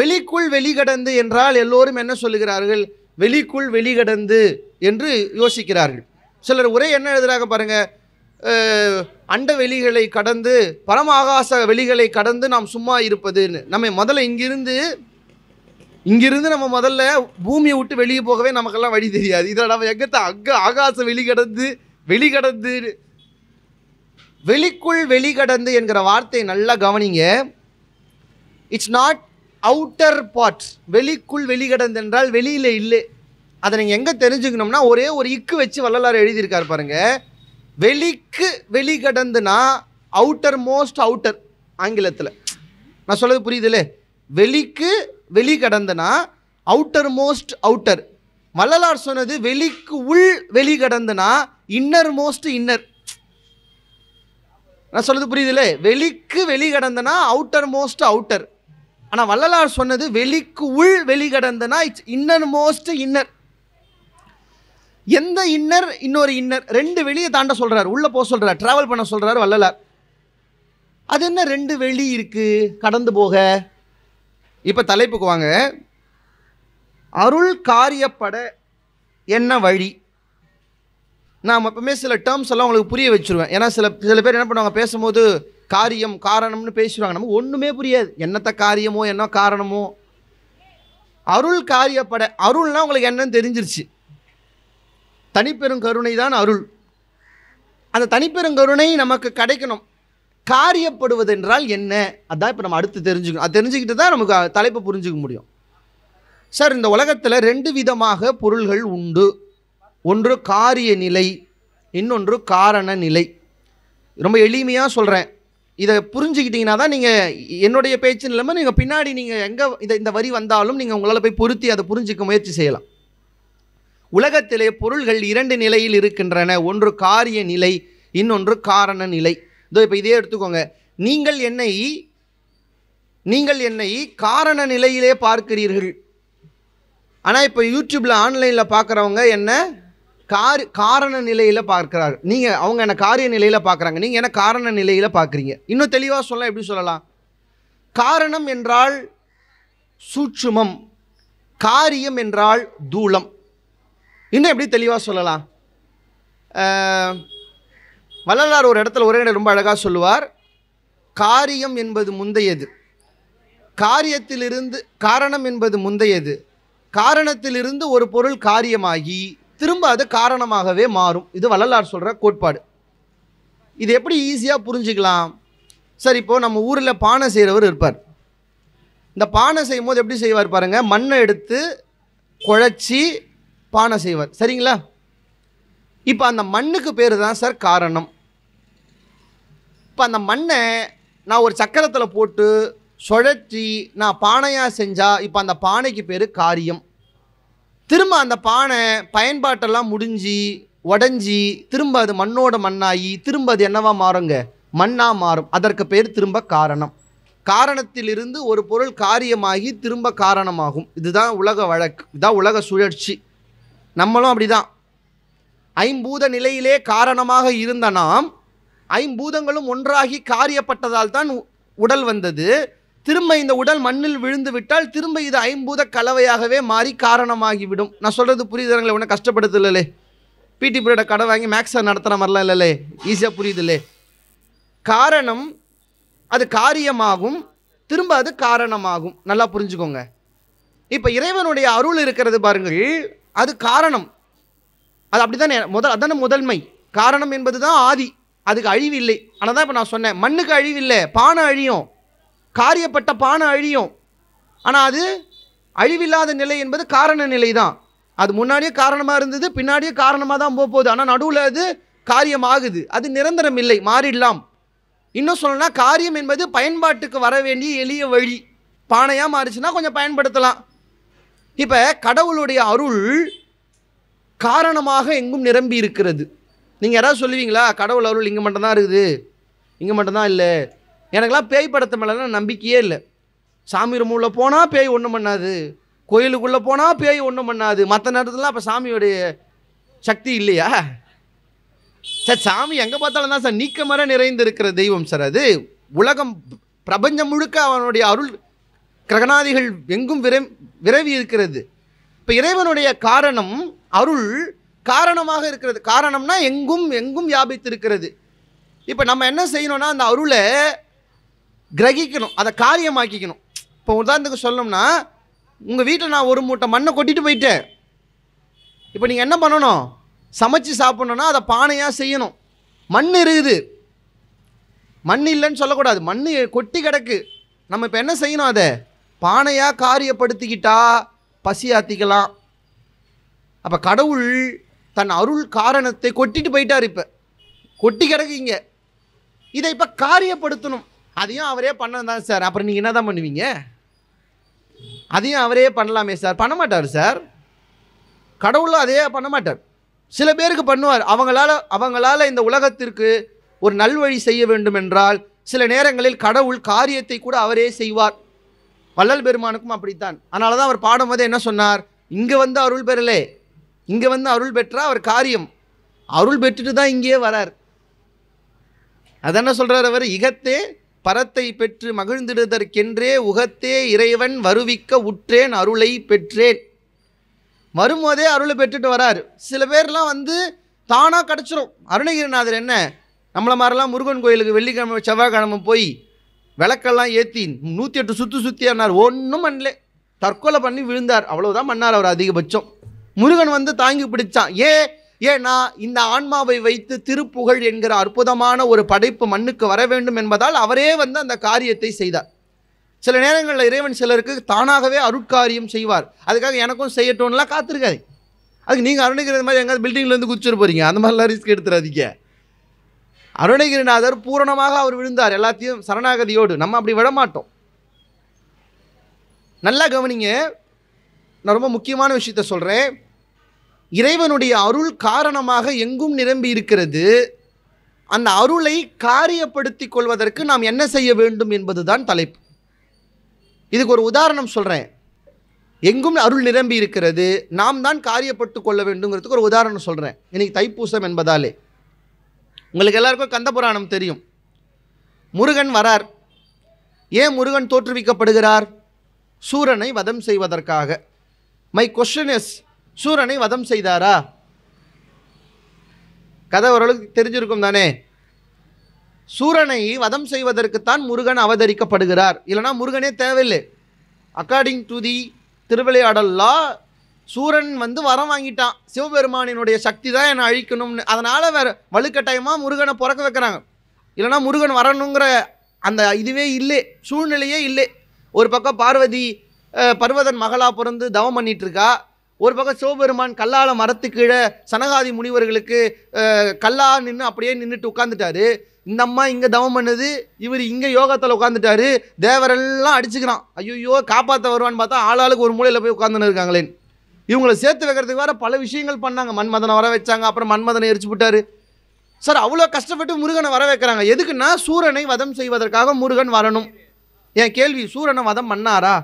வெளிக்குள் வெளிகடந்து என்றால் எல்லோரும் என்ன சொல்லுகிறார்கள் வெளிக்குள் வெளிகடந்து என்று யோசிக்கிறார்கள் சிலர் உரை என்ன எழுதுறாங்க பாருங்கள் அண்ட வெளிகளை கடந்து பரமாகாச வெளிகளை கடந்து நாம் சும்மா இருப்பதுன்னு நம்ம முதல்ல இங்கிருந்து இங்கிருந்து நம்ம முதல்ல பூமியை விட்டு வெளியே போகவே நமக்கெல்லாம் வழி தெரியாது இதில் நம்ம எங்கத்தை அங்கே ஆகாச வெளிகடந்து வெளிகடந்து வெளிக்குள் வெளிகடந்து என்கிற வார்த்தை நல்லா கவனிங்க இட்ஸ் நாட் அவுட்டர் பார்ட்ஸ் வெளிக்குள் என்றால் வெளியில் இல்லை அதை நீங்கள் எங்கே தெரிஞ்சுக்கணும்னா ஒரே ஒரு இக்கு வச்சு வள்ளலார் எழுதியிருக்கார் பாருங்க வெளிக்கு வெளிகடந்துனா அவுட்டர் மோஸ்ட் அவுட்டர் ஆங்கிலத்தில் நான் சொல்கிறது புரியுதுல்லே வெளிக்கு வெளி கடந்தனா அவுட்டர் மோஸ்ட் அவுட்டர் வள்ளலார் சொன்னது வெளிக்கு உள் வெளி கடந்தனா இன்னர் மோஸ்ட் இன்னர் நான் சொல்கிறது புரியுதுல்லே வெளிக்கு வெளி கடந்தனா அவுட்டர் மோஸ்ட் அவுட்டர் ஆனால் வள்ளலார் சொன்னது வெளிக்கு உள் வெளிகடந்தனா இட்ஸ் இன்னர் மோஸ்ட் இன்னர் எந்த இன்னர் இன்னொரு இன்னர் ரெண்டு வெளியை தாண்ட சொல்கிறார் உள்ளே போக சொல்கிறார் ட்ராவல் பண்ண சொல்கிறார் வள்ளலார் அது என்ன ரெண்டு வெளி இருக்குது கடந்து போக இப்போ தலைப்புக்கு வாங்க அருள் காரியப்பட என்ன வழி நான் எப்பவுமே சில டேர்ம்ஸ் எல்லாம் உங்களுக்கு புரிய வச்சுருவேன் ஏன்னா சில சில பேர் என்ன பண்ணுவாங்க பேசும்போது காரியம் காரணம்னு பேசுவாங்க நமக்கு ஒன்றுமே புரியாது என்னத்த காரியமோ என்ன காரணமோ அருள் காரியப்பட அருள்னால் உங்களுக்கு என்னன்னு தெரிஞ்சிருச்சு தனிப்பெரும் கருணை தான் அருள் அந்த தனிப்பெரும் கருணை நமக்கு கிடைக்கணும் காரியப்படுவது என்றால் என்ன அதான் இப்போ நம்ம அடுத்து தெரிஞ்சுக்கணும் அது தெரிஞ்சுக்கிட்டு தான் நமக்கு தலைப்பை புரிஞ்சுக்க முடியும் சார் இந்த உலகத்தில் ரெண்டு விதமாக பொருள்கள் உண்டு ஒன்று காரிய நிலை இன்னொன்று காரண நிலை ரொம்ப எளிமையாக சொல்கிறேன் இதை புரிஞ்சுக்கிட்டிங்கன்னா தான் நீங்கள் என்னுடைய பேச்சுன்னு இல்லாமல் நீங்கள் பின்னாடி நீங்கள் எங்கே இந்த இந்த வரி வந்தாலும் நீங்கள் உங்களால் போய் பொருத்தி அதை புரிஞ்சிக்க முயற்சி செய்யலாம் உலகத்திலே பொருள்கள் இரண்டு நிலையில் இருக்கின்றன ஒன்று காரிய நிலை இன்னொன்று காரண நிலை இதோ இப்போ இதே எடுத்துக்கோங்க நீங்கள் என்னை நீங்கள் என்னை காரண நிலையிலே பார்க்கிறீர்கள் ஆனால் இப்போ யூடியூப்பில் ஆன்லைனில் பார்க்குறவங்க என்ன கார் காரண நிலையில் பார்க்குறாரு நீங்கள் அவங்க என்ன காரிய நிலையில் பார்க்குறாங்க நீங்கள் என்ன காரண நிலையில் பார்க்குறீங்க இன்னும் தெளிவாக சொல்ல எப்படி சொல்லலாம் காரணம் என்றால் சூட்சுமம் காரியம் என்றால் தூளம் இன்னும் எப்படி தெளிவாக சொல்லலாம் வள்ளலார் ஒரு இடத்துல உரையினர் ரொம்ப அழகாக சொல்லுவார் காரியம் என்பது முந்தையது காரியத்திலிருந்து காரணம் என்பது முந்தையது காரணத்திலிருந்து ஒரு பொருள் காரியமாகி திரும்ப அது காரணமாகவே மாறும் இது வள்ளலார் சொல்கிற கோட்பாடு இது எப்படி ஈஸியாக புரிஞ்சுக்கலாம் சார் இப்போது நம்ம ஊரில் பானை செய்கிறவர் இருப்பார் இந்த பானை செய்யும் போது எப்படி செய்வார் பாருங்கள் மண்ணை எடுத்து குழச்சி பானை செய்வார் சரிங்களா இப்போ அந்த மண்ணுக்கு பேர் தான் சார் காரணம் இப்போ அந்த மண்ணை நான் ஒரு சக்கரத்தில் போட்டு சுழற்றி நான் பானையாக செஞ்சால் இப்போ அந்த பானைக்கு பேர் காரியம் திரும்ப அந்த பானை பயன்பாட்டெல்லாம் முடிஞ்சு உடஞ்சி திரும்ப அது மண்ணோட மண்ணாகி திரும்ப அது என்னவா மாறுங்க மண்ணாக மாறும் அதற்கு பேர் திரும்ப காரணம் காரணத்திலிருந்து ஒரு பொருள் காரியமாகி திரும்ப காரணமாகும் இதுதான் உலக வழக்கு இதுதான் உலக சுழற்சி நம்மளும் அப்படிதான் ஐம்பூத நிலையிலே காரணமாக இருந்த நாம் ஐம்பூதங்களும் ஒன்றாகி காரியப்பட்டதால் தான் உடல் வந்தது திரும்ப இந்த உடல் மண்ணில் விழுந்து விட்டால் திரும்ப இது ஐம்பூத கலவையாகவே மாறி காரணமாகிவிடும் நான் சொல்கிறது புரியுதுங்களே ஒன்றும் கஷ்டப்படுதில்லே பிடி பீரியட கடை வாங்கி மேக்ஸை நடத்துகிற மாதிரிலாம் இல்லைல்லே ஈஸியாக புரியுதுல்லே காரணம் அது காரியமாகும் திரும்ப அது காரணமாகும் நல்லா புரிஞ்சுக்கோங்க இப்போ இறைவனுடைய அருள் இருக்கிறது பாருங்கள் அது காரணம் அது அப்படி தானே முதல் அதான முதன்மை காரணம் என்பது தான் ஆதி அதுக்கு அழிவு இல்லை ஆனால் தான் இப்போ நான் சொன்னேன் மண்ணுக்கு அழிவு இல்லை பானை அழியும் காரியப்பட்ட பானை அழியும் ஆனால் அது அழிவில்லாத நிலை என்பது காரண நிலை தான் அது முன்னாடியே காரணமாக இருந்தது பின்னாடியே காரணமாக தான் போகுது ஆனால் நடுவில் அது காரியம் ஆகுது அது நிரந்தரம் இல்லை மாறிடலாம் இன்னும் சொல்லணும்னா காரியம் என்பது பயன்பாட்டுக்கு வர வேண்டிய எளிய வழி பானையாக மாறிச்சுன்னா கொஞ்சம் பயன்படுத்தலாம் இப்போ கடவுளுடைய அருள் காரணமாக எங்கும் நிரம்பி இருக்கிறது நீங்கள் யாராவது சொல்லுவீங்களா கடவுள் அருள் இங்கே மட்டும்தான் இருக்குது இங்கே மட்டும்தான் இல்லை எனக்கெல்லாம் பேய் படத்து மேலனா நம்பிக்கையே இல்லை சாமி ரூமுள்ளே போனால் பேய் ஒன்றும் பண்ணாது கோயிலுக்குள்ளே போனால் பேய் ஒன்றும் பண்ணாது மற்ற நேரத்துலலாம் அப்போ சாமியோடைய சக்தி இல்லையா சார் சாமி எங்கே பார்த்தாலும் தான் சார் நீக்க மர நிறைந்திருக்கிற தெய்வம் சார் அது உலகம் பிரபஞ்சம் முழுக்க அவனுடைய அருள் கிரகணாதிகள் எங்கும் விரை விரவி இருக்கிறது இப்போ இறைவனுடைய காரணம் அருள் காரணமாக இருக்கிறது காரணம்னா எங்கும் எங்கும் வியாபித்திருக்கிறது இப்போ நம்ம என்ன செய்யணும்னா அந்த அருளை கிரகிக்கணும் அதை காரியமாக்கிக்கணும் இப்போ உதாரணத்துக்கு சொல்லணும்னா உங்கள் வீட்டில் நான் ஒரு மூட்டை மண்ணை கொட்டிட்டு போயிட்டேன் இப்போ நீங்கள் என்ன பண்ணணும் சமைச்சு சாப்பிட்ணுன்னா அதை பானையாக செய்யணும் மண் இருக்குது மண் இல்லைன்னு சொல்லக்கூடாது மண் கொட்டி கிடக்கு நம்ம இப்போ என்ன செய்யணும் அதை பானையாக காரியப்படுத்திக்கிட்டா பசி ஆற்றிக்கலாம் அப்போ கடவுள் தன் அருள் காரணத்தை கொட்டிட்டு போயிட்டார் இப்போ கொட்டி இங்கே இதை இப்போ காரியப்படுத்தணும் அதையும் அவரே பண்ண சார் அப்புறம் நீங்கள் என்ன தான் பண்ணுவீங்க அதையும் அவரே பண்ணலாமே சார் பண்ண மாட்டார் சார் கடவுளும் அதையே பண்ண மாட்டார் சில பேருக்கு பண்ணுவார் அவங்களால அவங்களால இந்த உலகத்திற்கு ஒரு நல்வழி செய்ய வேண்டும் என்றால் சில நேரங்களில் கடவுள் காரியத்தை கூட அவரே செய்வார் வள்ளல் பெருமானுக்கும் அப்படித்தான் அதனால தான் அவர் பாடும்போது என்ன சொன்னார் இங்கே வந்து அருள் பெறலே இங்கே வந்து அருள் பெற்றா அவர் காரியம் அருள் பெற்றுட்டு தான் இங்கேயே வரார் அதென்ன என்ன சொல்கிறார் அவர் இகத்தே பரத்தை பெற்று மகிழ்ந்திடுதற்கென்றே உகத்தே இறைவன் வருவிக்க உற்றேன் அருளை பெற்றேன் வரும்போதே அருளை பெற்றுட்டு வராரு சில பேர்லாம் வந்து தானாக கிடச்சிரும் அருணகிரிநாதர் என்ன நம்மளை மாதிரிலாம் முருகன் கோயிலுக்கு வெள்ளிக்கிழமை செவ்வாய்க்கிழமை போய் விளக்கெல்லாம் ஏற்றி நூற்றி எட்டு சுற்றி சுற்றி ஆனார் ஒன்றும் பண்ணல தற்கொலை பண்ணி விழுந்தார் அவ்வளோதான் பண்ணார் அவர் அதிகபட்சம் முருகன் வந்து தாங்கி பிடிச்சான் ஏ ஏன்னா இந்த ஆன்மாவை வைத்து திருப்புகழ் என்கிற அற்புதமான ஒரு படைப்பு மண்ணுக்கு வர வேண்டும் என்பதால் அவரே வந்து அந்த காரியத்தை செய்தார் சில நேரங்களில் இறைவன் சிலருக்கு தானாகவே அருட்காரியம் செய்வார் அதுக்காக எனக்கும் செய்யட்டோம்லாம் காத்திருக்காது அதுக்கு நீங்கள் அருணகிரி மாதிரி எங்கேயாவது பில்டிங்லேருந்து குதிச்சுட்டு போகிறீங்க அந்த மாதிரிலாம் ரிஸ்க் எடுத்துறாதீங்க அருணகிரிநாதர் பூரணமாக அவர் விழுந்தார் எல்லாத்தையும் சரணாகதியோடு நம்ம அப்படி விட மாட்டோம் நல்லா கவனிங்க நான் ரொம்ப முக்கியமான விஷயத்த சொல்கிறேன் இறைவனுடைய அருள் காரணமாக எங்கும் நிரம்பி இருக்கிறது அந்த அருளை காரியப்படுத்தி கொள்வதற்கு நாம் என்ன செய்ய வேண்டும் என்பதுதான் தலைப்பு இதுக்கு ஒரு உதாரணம் சொல்கிறேன் எங்கும் அருள் நிரம்பி இருக்கிறது நாம் தான் காரியப்பட்டு கொள்ள வேண்டுங்கிறதுக்கு ஒரு உதாரணம் சொல்கிறேன் இன்றைக்கி தைப்பூசம் என்பதாலே உங்களுக்கு எல்லாருக்கும் கந்த புராணம் தெரியும் முருகன் வரார் ஏன் முருகன் தோற்றுவிக்கப்படுகிறார் சூரனை வதம் செய்வதற்காக மை கொஷின் இஸ் சூரனை வதம் செய்தாரா கதை ஓரளவுக்கு தெரிஞ்சிருக்கும் தானே சூரனை வதம் செய்வதற்குத்தான் முருகன் அவதரிக்கப்படுகிறார் இல்லைனா முருகனே தேவையில்லை அக்கார்டிங் டு தி திருவிளையாடல்லா சூரன் வந்து வரம் வாங்கிட்டான் சிவபெருமானினுடைய சக்தி தான் என்னை அழிக்கணும்னு அதனால் வேறு வலுக்கட்டாயமாக முருகனை பிறக்க வைக்கிறாங்க இல்லைனா முருகன் வரணுங்கிற அந்த இதுவே இல்லை சூழ்நிலையே இல்லை ஒரு பக்கம் பார்வதி பர்வதன் மகளாக பிறந்து தவம் பண்ணிகிட்ருக்கா ஒரு பக்கம் சிவபெருமான் கல்லால் மரத்து கீழே சனகாதி முனிவர்களுக்கு கல்லா நின்று அப்படியே நின்றுட்டு உட்காந்துட்டாரு இந்த அம்மா இங்கே தவம் பண்ணுது இவர் இங்கே யோகத்தில் உட்காந்துட்டாரு தேவரெல்லாம் அடிச்சுக்கிறான் ஐயோ காப்பாற்ற வருவான்னு பார்த்தா ஆளாளுக்கு ஒரு மூலையில் போய் உட்காந்துன்னு இருக்காங்களேன் இவங்களை சேர்த்து வைக்கிறதுக்கு வேறு பல விஷயங்கள் பண்ணாங்க மன்மதனை வர வச்சாங்க அப்புறம் மன்மதனை எரிச்சு விட்டார் சார் அவ்வளோ கஷ்டப்பட்டு முருகனை வர வைக்கிறாங்க எதுக்குன்னா சூரனை வதம் செய்வதற்காக முருகன் வரணும் என் கேள்வி சூரனை வதம் பண்ணாரா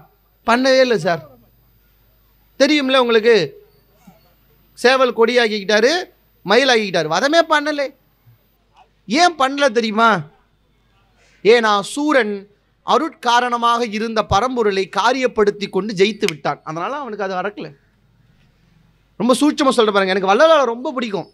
பண்ணவே இல்லை சார் தெரியும்ல உங்களுக்கு சேவல் கொடி ஆக்கிக்கிட்டாரு மயில் வதமே பண்ணலை ஏன் பண்ணல தெரியுமா ஏன்னா சூரன் அருட்காரணமாக இருந்த பரம்பொருளை காரியப்படுத்தி கொண்டு ஜெயித்து விட்டான் அதனால் அவனுக்கு அது வரக்கல ரொம்ப சூட்சமாக சொல்கிற பாருங்க எனக்கு வள்ளலாரை ரொம்ப பிடிக்கும்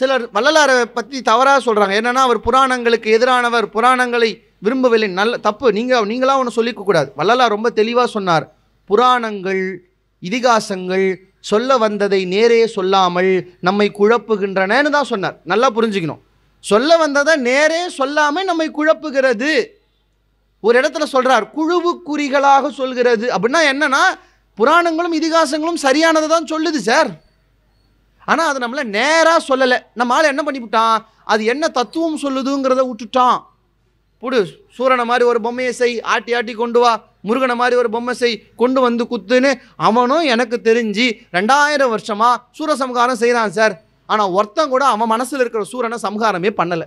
சிலர் வள்ளலாரை பற்றி தவறாக சொல்கிறாங்க என்னென்னா அவர் புராணங்களுக்கு எதிரானவர் புராணங்களை விரும்பவில்லை நல்ல தப்பு நீங்கள் நீங்களாக ஒன்று சொல்லிக்கக்கூடாது வள்ளலார் ரொம்ப தெளிவாக சொன்னார் புராணங்கள் இதிகாசங்கள் சொல்ல வந்ததை நேரே சொல்லாமல் நம்மை குழப்புகின்றனன்னு தான் சொன்னார் நல்லா புரிஞ்சுக்கணும் சொல்ல வந்ததை நேரே சொல்லாமல் நம்மை குழப்புகிறது ஒரு இடத்துல சொல்கிறார் குழுவுக்குறிகளாக சொல்கிறது அப்படின்னா என்னன்னா புராணங்களும் இதிகாசங்களும் சரியானதை தான் சொல்லுது சார் ஆனால் அது நம்மளை நேராக சொல்லலை நம்ம ஆள் என்ன பண்ணிவிட்டான் அது என்ன தத்துவம் சொல்லுதுங்கிறத விட்டுட்டான் புடு சூரனை மாதிரி ஒரு பொம்மையை செய் ஆட்டி ஆட்டி கொண்டு வா முருகனை மாதிரி ஒரு பொம்மை செய் கொண்டு வந்து குத்துன்னு அவனும் எனக்கு தெரிஞ்சு ரெண்டாயிரம் வருஷமாக சூரசம்காரம் செய்கிறான் சார் ஆனால் ஒருத்தன் கூட அவன் மனசில் இருக்கிற சூரனை சம்ஹாரமே பண்ணலை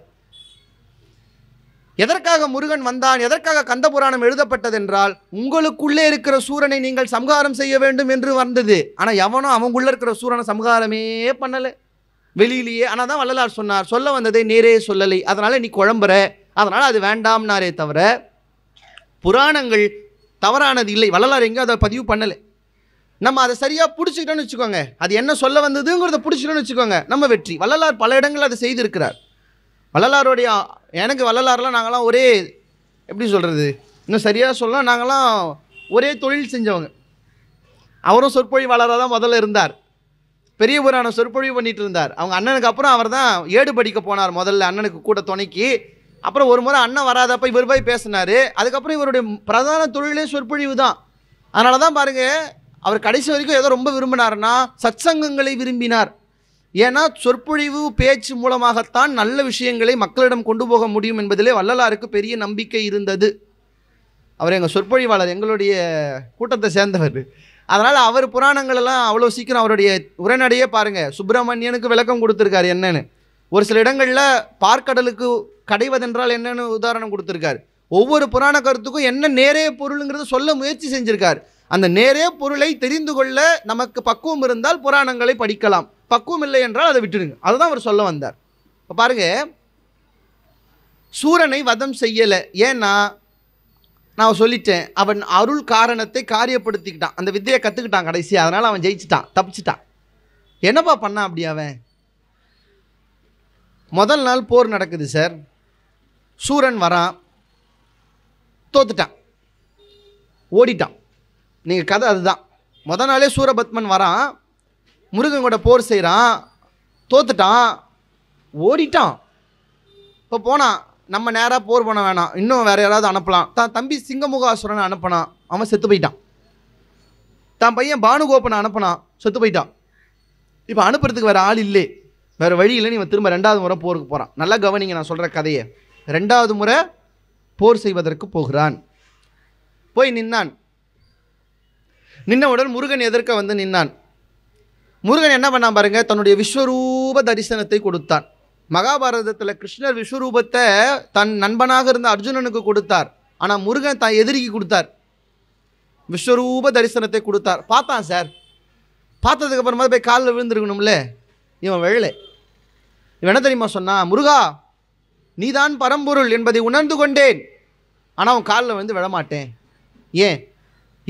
எதற்காக முருகன் வந்தான் எதற்காக கந்த புராணம் எழுதப்பட்டதென்றால் உங்களுக்குள்ளே இருக்கிற சூரனை நீங்கள் சமகாரம் செய்ய வேண்டும் என்று வந்தது ஆனால் எவனும் அவங்குள்ளே இருக்கிற சூரனை சம்ஹாரமே பண்ணலை வெளியிலேயே ஆனால் தான் வள்ளலார் சொன்னார் சொல்ல வந்ததை நேரே சொல்லலை அதனால் நீ குழம்புற அதனால் அது வேண்டாம்னாரே தவிர புராணங்கள் தவறானது இல்லை வள்ளலார் எங்கே அதை பதிவு பண்ணலை நம்ம அதை சரியாக பிடிச்சிக்கிட்டோன்னு வச்சுக்கோங்க அது என்ன சொல்ல வந்ததுங்கிறத பிடிச்சிட்டோன்னு வச்சுக்கோங்க நம்ம வெற்றி வள்ளலார் பல இடங்களில் அதை செய்திருக்கிறார் வள்ளலாருடைய எனக்கு வள்ளலாரெலாம் நாங்களாம் ஒரே எப்படி சொல்கிறது இன்னும் சரியாக சொல்ல நாங்களாம் ஒரே தொழில் செஞ்சவங்க அவரும் சொற்பொழிவாளராக தான் முதல்ல இருந்தார் பெரிய புராணம் சொற்பொழிவு பண்ணிகிட்டு இருந்தார் அவங்க அண்ணனுக்கு அப்புறம் அவர் தான் ஏடு படிக்க போனார் முதல்ல அண்ணனுக்கு கூட துணைக்கு அப்புறம் ஒரு முறை அண்ணன் வராதப்ப இவர் போய் பேசினார் அதுக்கப்புறம் இவருடைய பிரதான தொழிலே சொற்பொழிவு தான் அதனால தான் பாருங்கள் அவர் கடைசி வரைக்கும் எதோ ரொம்ப விரும்பினார்னா சத்சங்கங்களை விரும்பினார் ஏன்னா சொற்பொழிவு பேச்சு மூலமாகத்தான் நல்ல விஷயங்களை மக்களிடம் கொண்டு போக முடியும் என்பதிலே வள்ளலாருக்கு பெரிய நம்பிக்கை இருந்தது அவர் எங்கள் சொற்பொழிவாளர் எங்களுடைய கூட்டத்தை சேர்ந்தவர் அதனால் அவர் புராணங்கள் எல்லாம் அவ்வளோ சீக்கிரம் அவருடைய உரைநடையே பாருங்கள் சுப்பிரமணியனுக்கு விளக்கம் கொடுத்துருக்காரு என்னன்னு ஒரு சில இடங்களில் பார்க்கடலுக்கு கடைவதென்றால் என்னென்னு உதாரணம் கொடுத்துருக்காரு ஒவ்வொரு புராண கருத்துக்கும் என்ன நேரே பொருளுங்கிறத சொல்ல முயற்சி செஞ்சுருக்கார் அந்த நேரே பொருளை தெரிந்து கொள்ள நமக்கு பக்குவம் இருந்தால் புராணங்களை படிக்கலாம் பக்குவம் இல்லை என்றால் அதை விட்டுடுங்க அதுதான் அவர் சொல்ல வந்தார் இப்போ பாருங்க சூரனை வதம் செய்யலை ஏன்னா நான் சொல்லிட்டேன் அவன் அருள் காரணத்தை காரியப்படுத்திக்கிட்டான் அந்த வித்தையை கற்றுக்கிட்டான் கடைசி அதனால் அவன் ஜெயிச்சிட்டான் தப்பிச்சிட்டான் என்னப்பா பண்ணான் அப்படி அவன் முதல் நாள் போர் நடக்குது சார் சூரன் வரான் தோத்துட்டான் ஓடிட்டான் நீங்கள் கதை அதுதான் முத நாளே சூரபத்மன் வரான் முருகன் கூட போர் செய்கிறான் தோத்துட்டான் ஓடிட்டான் இப்போ போனான் நம்ம நேராக போர் பண்ண வேணாம் இன்னும் வேறு யாராவது அனுப்பலாம் தான் தம்பி சிங்கமுகாசுரனை அனுப்பினான் அவன் செத்து போயிட்டான் தான் பையன் பானுகோபனை அனுப்பினான் செத்து போயிட்டான் இப்போ அனுப்புறதுக்கு வேறு ஆள் இல்லை வேறு வழியில் இவன் திரும்ப ரெண்டாவது முறை போருக்கு போகிறான் நல்லா கவனிங்க நான் சொல்கிற கதையை ரெண்டாவது முறை போர் செய்வதற்கு போகிறான் போய் நின்னான் நின்னவுடன் முருகன் எதிர்க்க வந்து நின்னான் முருகன் என்ன பண்ணான் பாருங்க தன்னுடைய விஸ்வரூப தரிசனத்தை கொடுத்தான் மகாபாரதத்தில் கிருஷ்ணர் விஸ்வரூபத்தை தன் நண்பனாக இருந்த அர்ஜுனனுக்கு கொடுத்தார் ஆனால் முருகன் தான் எதிரிக்கு கொடுத்தார் விஸ்வரூப தரிசனத்தை கொடுத்தார் பார்த்தான் சார் பார்த்ததுக்கப்புறமா போய் காலில் விழுந்துருக்கணும்ல இவன் வெள்ளை என்ன தெரியுமா சொன்னா முருகா நீதான் பரம்பொருள் என்பதை உணர்ந்து கொண்டேன் ஆனால் அவன் காலில் வந்து விழமாட்டேன் ஏன்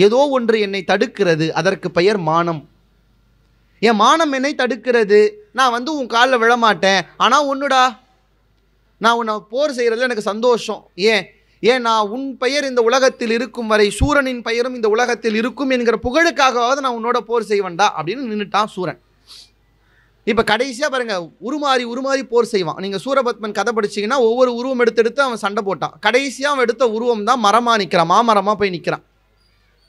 ஏதோ ஒன்று என்னை தடுக்கிறது அதற்கு பெயர் மானம் என் மானம் என்னை தடுக்கிறது நான் வந்து உன் காலில் விழமாட்டேன் ஆனால் ஒன்றுடா நான் உன்னை போர் செய்கிறதுல எனக்கு சந்தோஷம் ஏன் ஏன் நான் உன் பெயர் இந்த உலகத்தில் இருக்கும் வரை சூரனின் பெயரும் இந்த உலகத்தில் இருக்கும் என்கிற புகழுக்காகவாவது நான் உன்னோட போர் செய்வேன்டா அப்படின்னு நின்றுட்டான் சூரன் இப்போ கடைசியாக பாருங்கள் உருமாறி உருமாறி போர் செய்வான் நீங்கள் சூரபத்மன் கதை படிச்சிங்கன்னா ஒவ்வொரு உருவம் எடுத்து எடுத்து அவன் சண்டை போட்டான் கடைசியாக அவன் எடுத்த உருவம் தான் மரமாக நிற்கிறான் மாமரமாக போய் நிற்கிறான்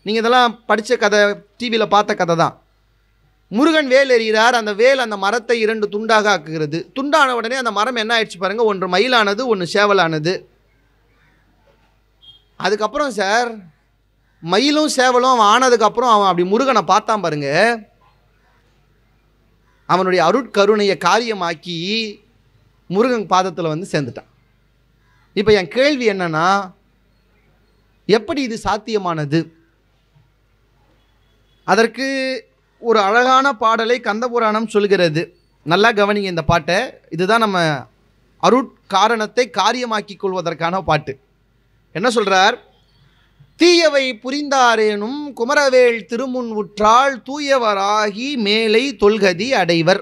நீங்கள் இதெல்லாம் படித்த கதை டிவியில் பார்த்த கதை தான் முருகன் வேல் எறிகிறார் அந்த வேல் அந்த மரத்தை இரண்டு துண்டாக ஆக்குகிறது துண்டான உடனே அந்த மரம் என்ன ஆயிடுச்சு பாருங்கள் ஒன்று மயிலானது ஒன்று சேவலானது அதுக்கப்புறம் சார் மயிலும் சேவலும் அவன் ஆனதுக்கப்புறம் அவன் அப்படி முருகனை பார்த்தான் பாருங்கள் அவனுடைய அருட்கருணையை காரியமாக்கி முருகன் பாதத்தில் வந்து சேர்ந்துட்டான் இப்போ என் கேள்வி என்னன்னா எப்படி இது சாத்தியமானது அதற்கு ஒரு அழகான பாடலை கந்தபுராணம் சொல்கிறது நல்லா கவனிங்க இந்த பாட்டை இதுதான் நம்ம அருட்காரணத்தை காரியமாக்கி கொள்வதற்கான பாட்டு என்ன சொல்கிறார் தீயவை புரிந்தாரேனும் குமரவேல் திருமுன் உற்றால் தூயவராகி மேலை தொல்கதி அடைவர்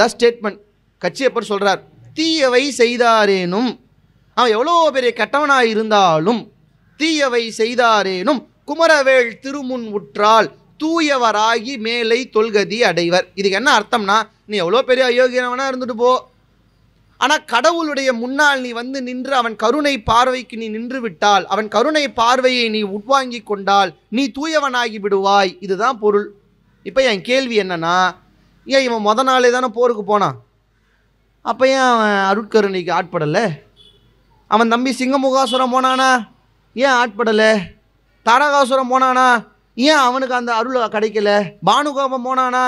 த ஸ்டேட்மெண்ட் கட்சியப்பர் சொல்கிறார் தீயவை செய்தாரேனும் அவன் எவ்வளோ பெரிய கெட்டவனாக இருந்தாலும் தீயவை செய்தாரேனும் குமரவேல் திருமுன் உற்றால் தூயவராகி மேலை தொல்கதி அடைவர் இதுக்கு என்ன அர்த்தம்னா நீ எவ்வளோ பெரிய அயோக்கியனவனாக இருந்துட்டு போ ஆனால் கடவுளுடைய முன்னால் நீ வந்து நின்று அவன் கருணை பார்வைக்கு நீ நின்று விட்டால் அவன் கருணை பார்வையை நீ உட்வாங்கி கொண்டால் நீ தூயவனாகி விடுவாய் இதுதான் பொருள் இப்போ என் கேள்வி என்னன்னா ஏன் இவன் மொத நாளே தானே போருக்கு போனான் அப்போ ஏன் அவன் அருட்கருணைக்கு ஆட்படலை அவன் தம்பி சிங்கமுகாசுரம் போனானா ஏன் ஆட்படலை தாரகாசுரம் போனானா ஏன் அவனுக்கு அந்த அருள் கிடைக்கல பானுகோபம் போனானா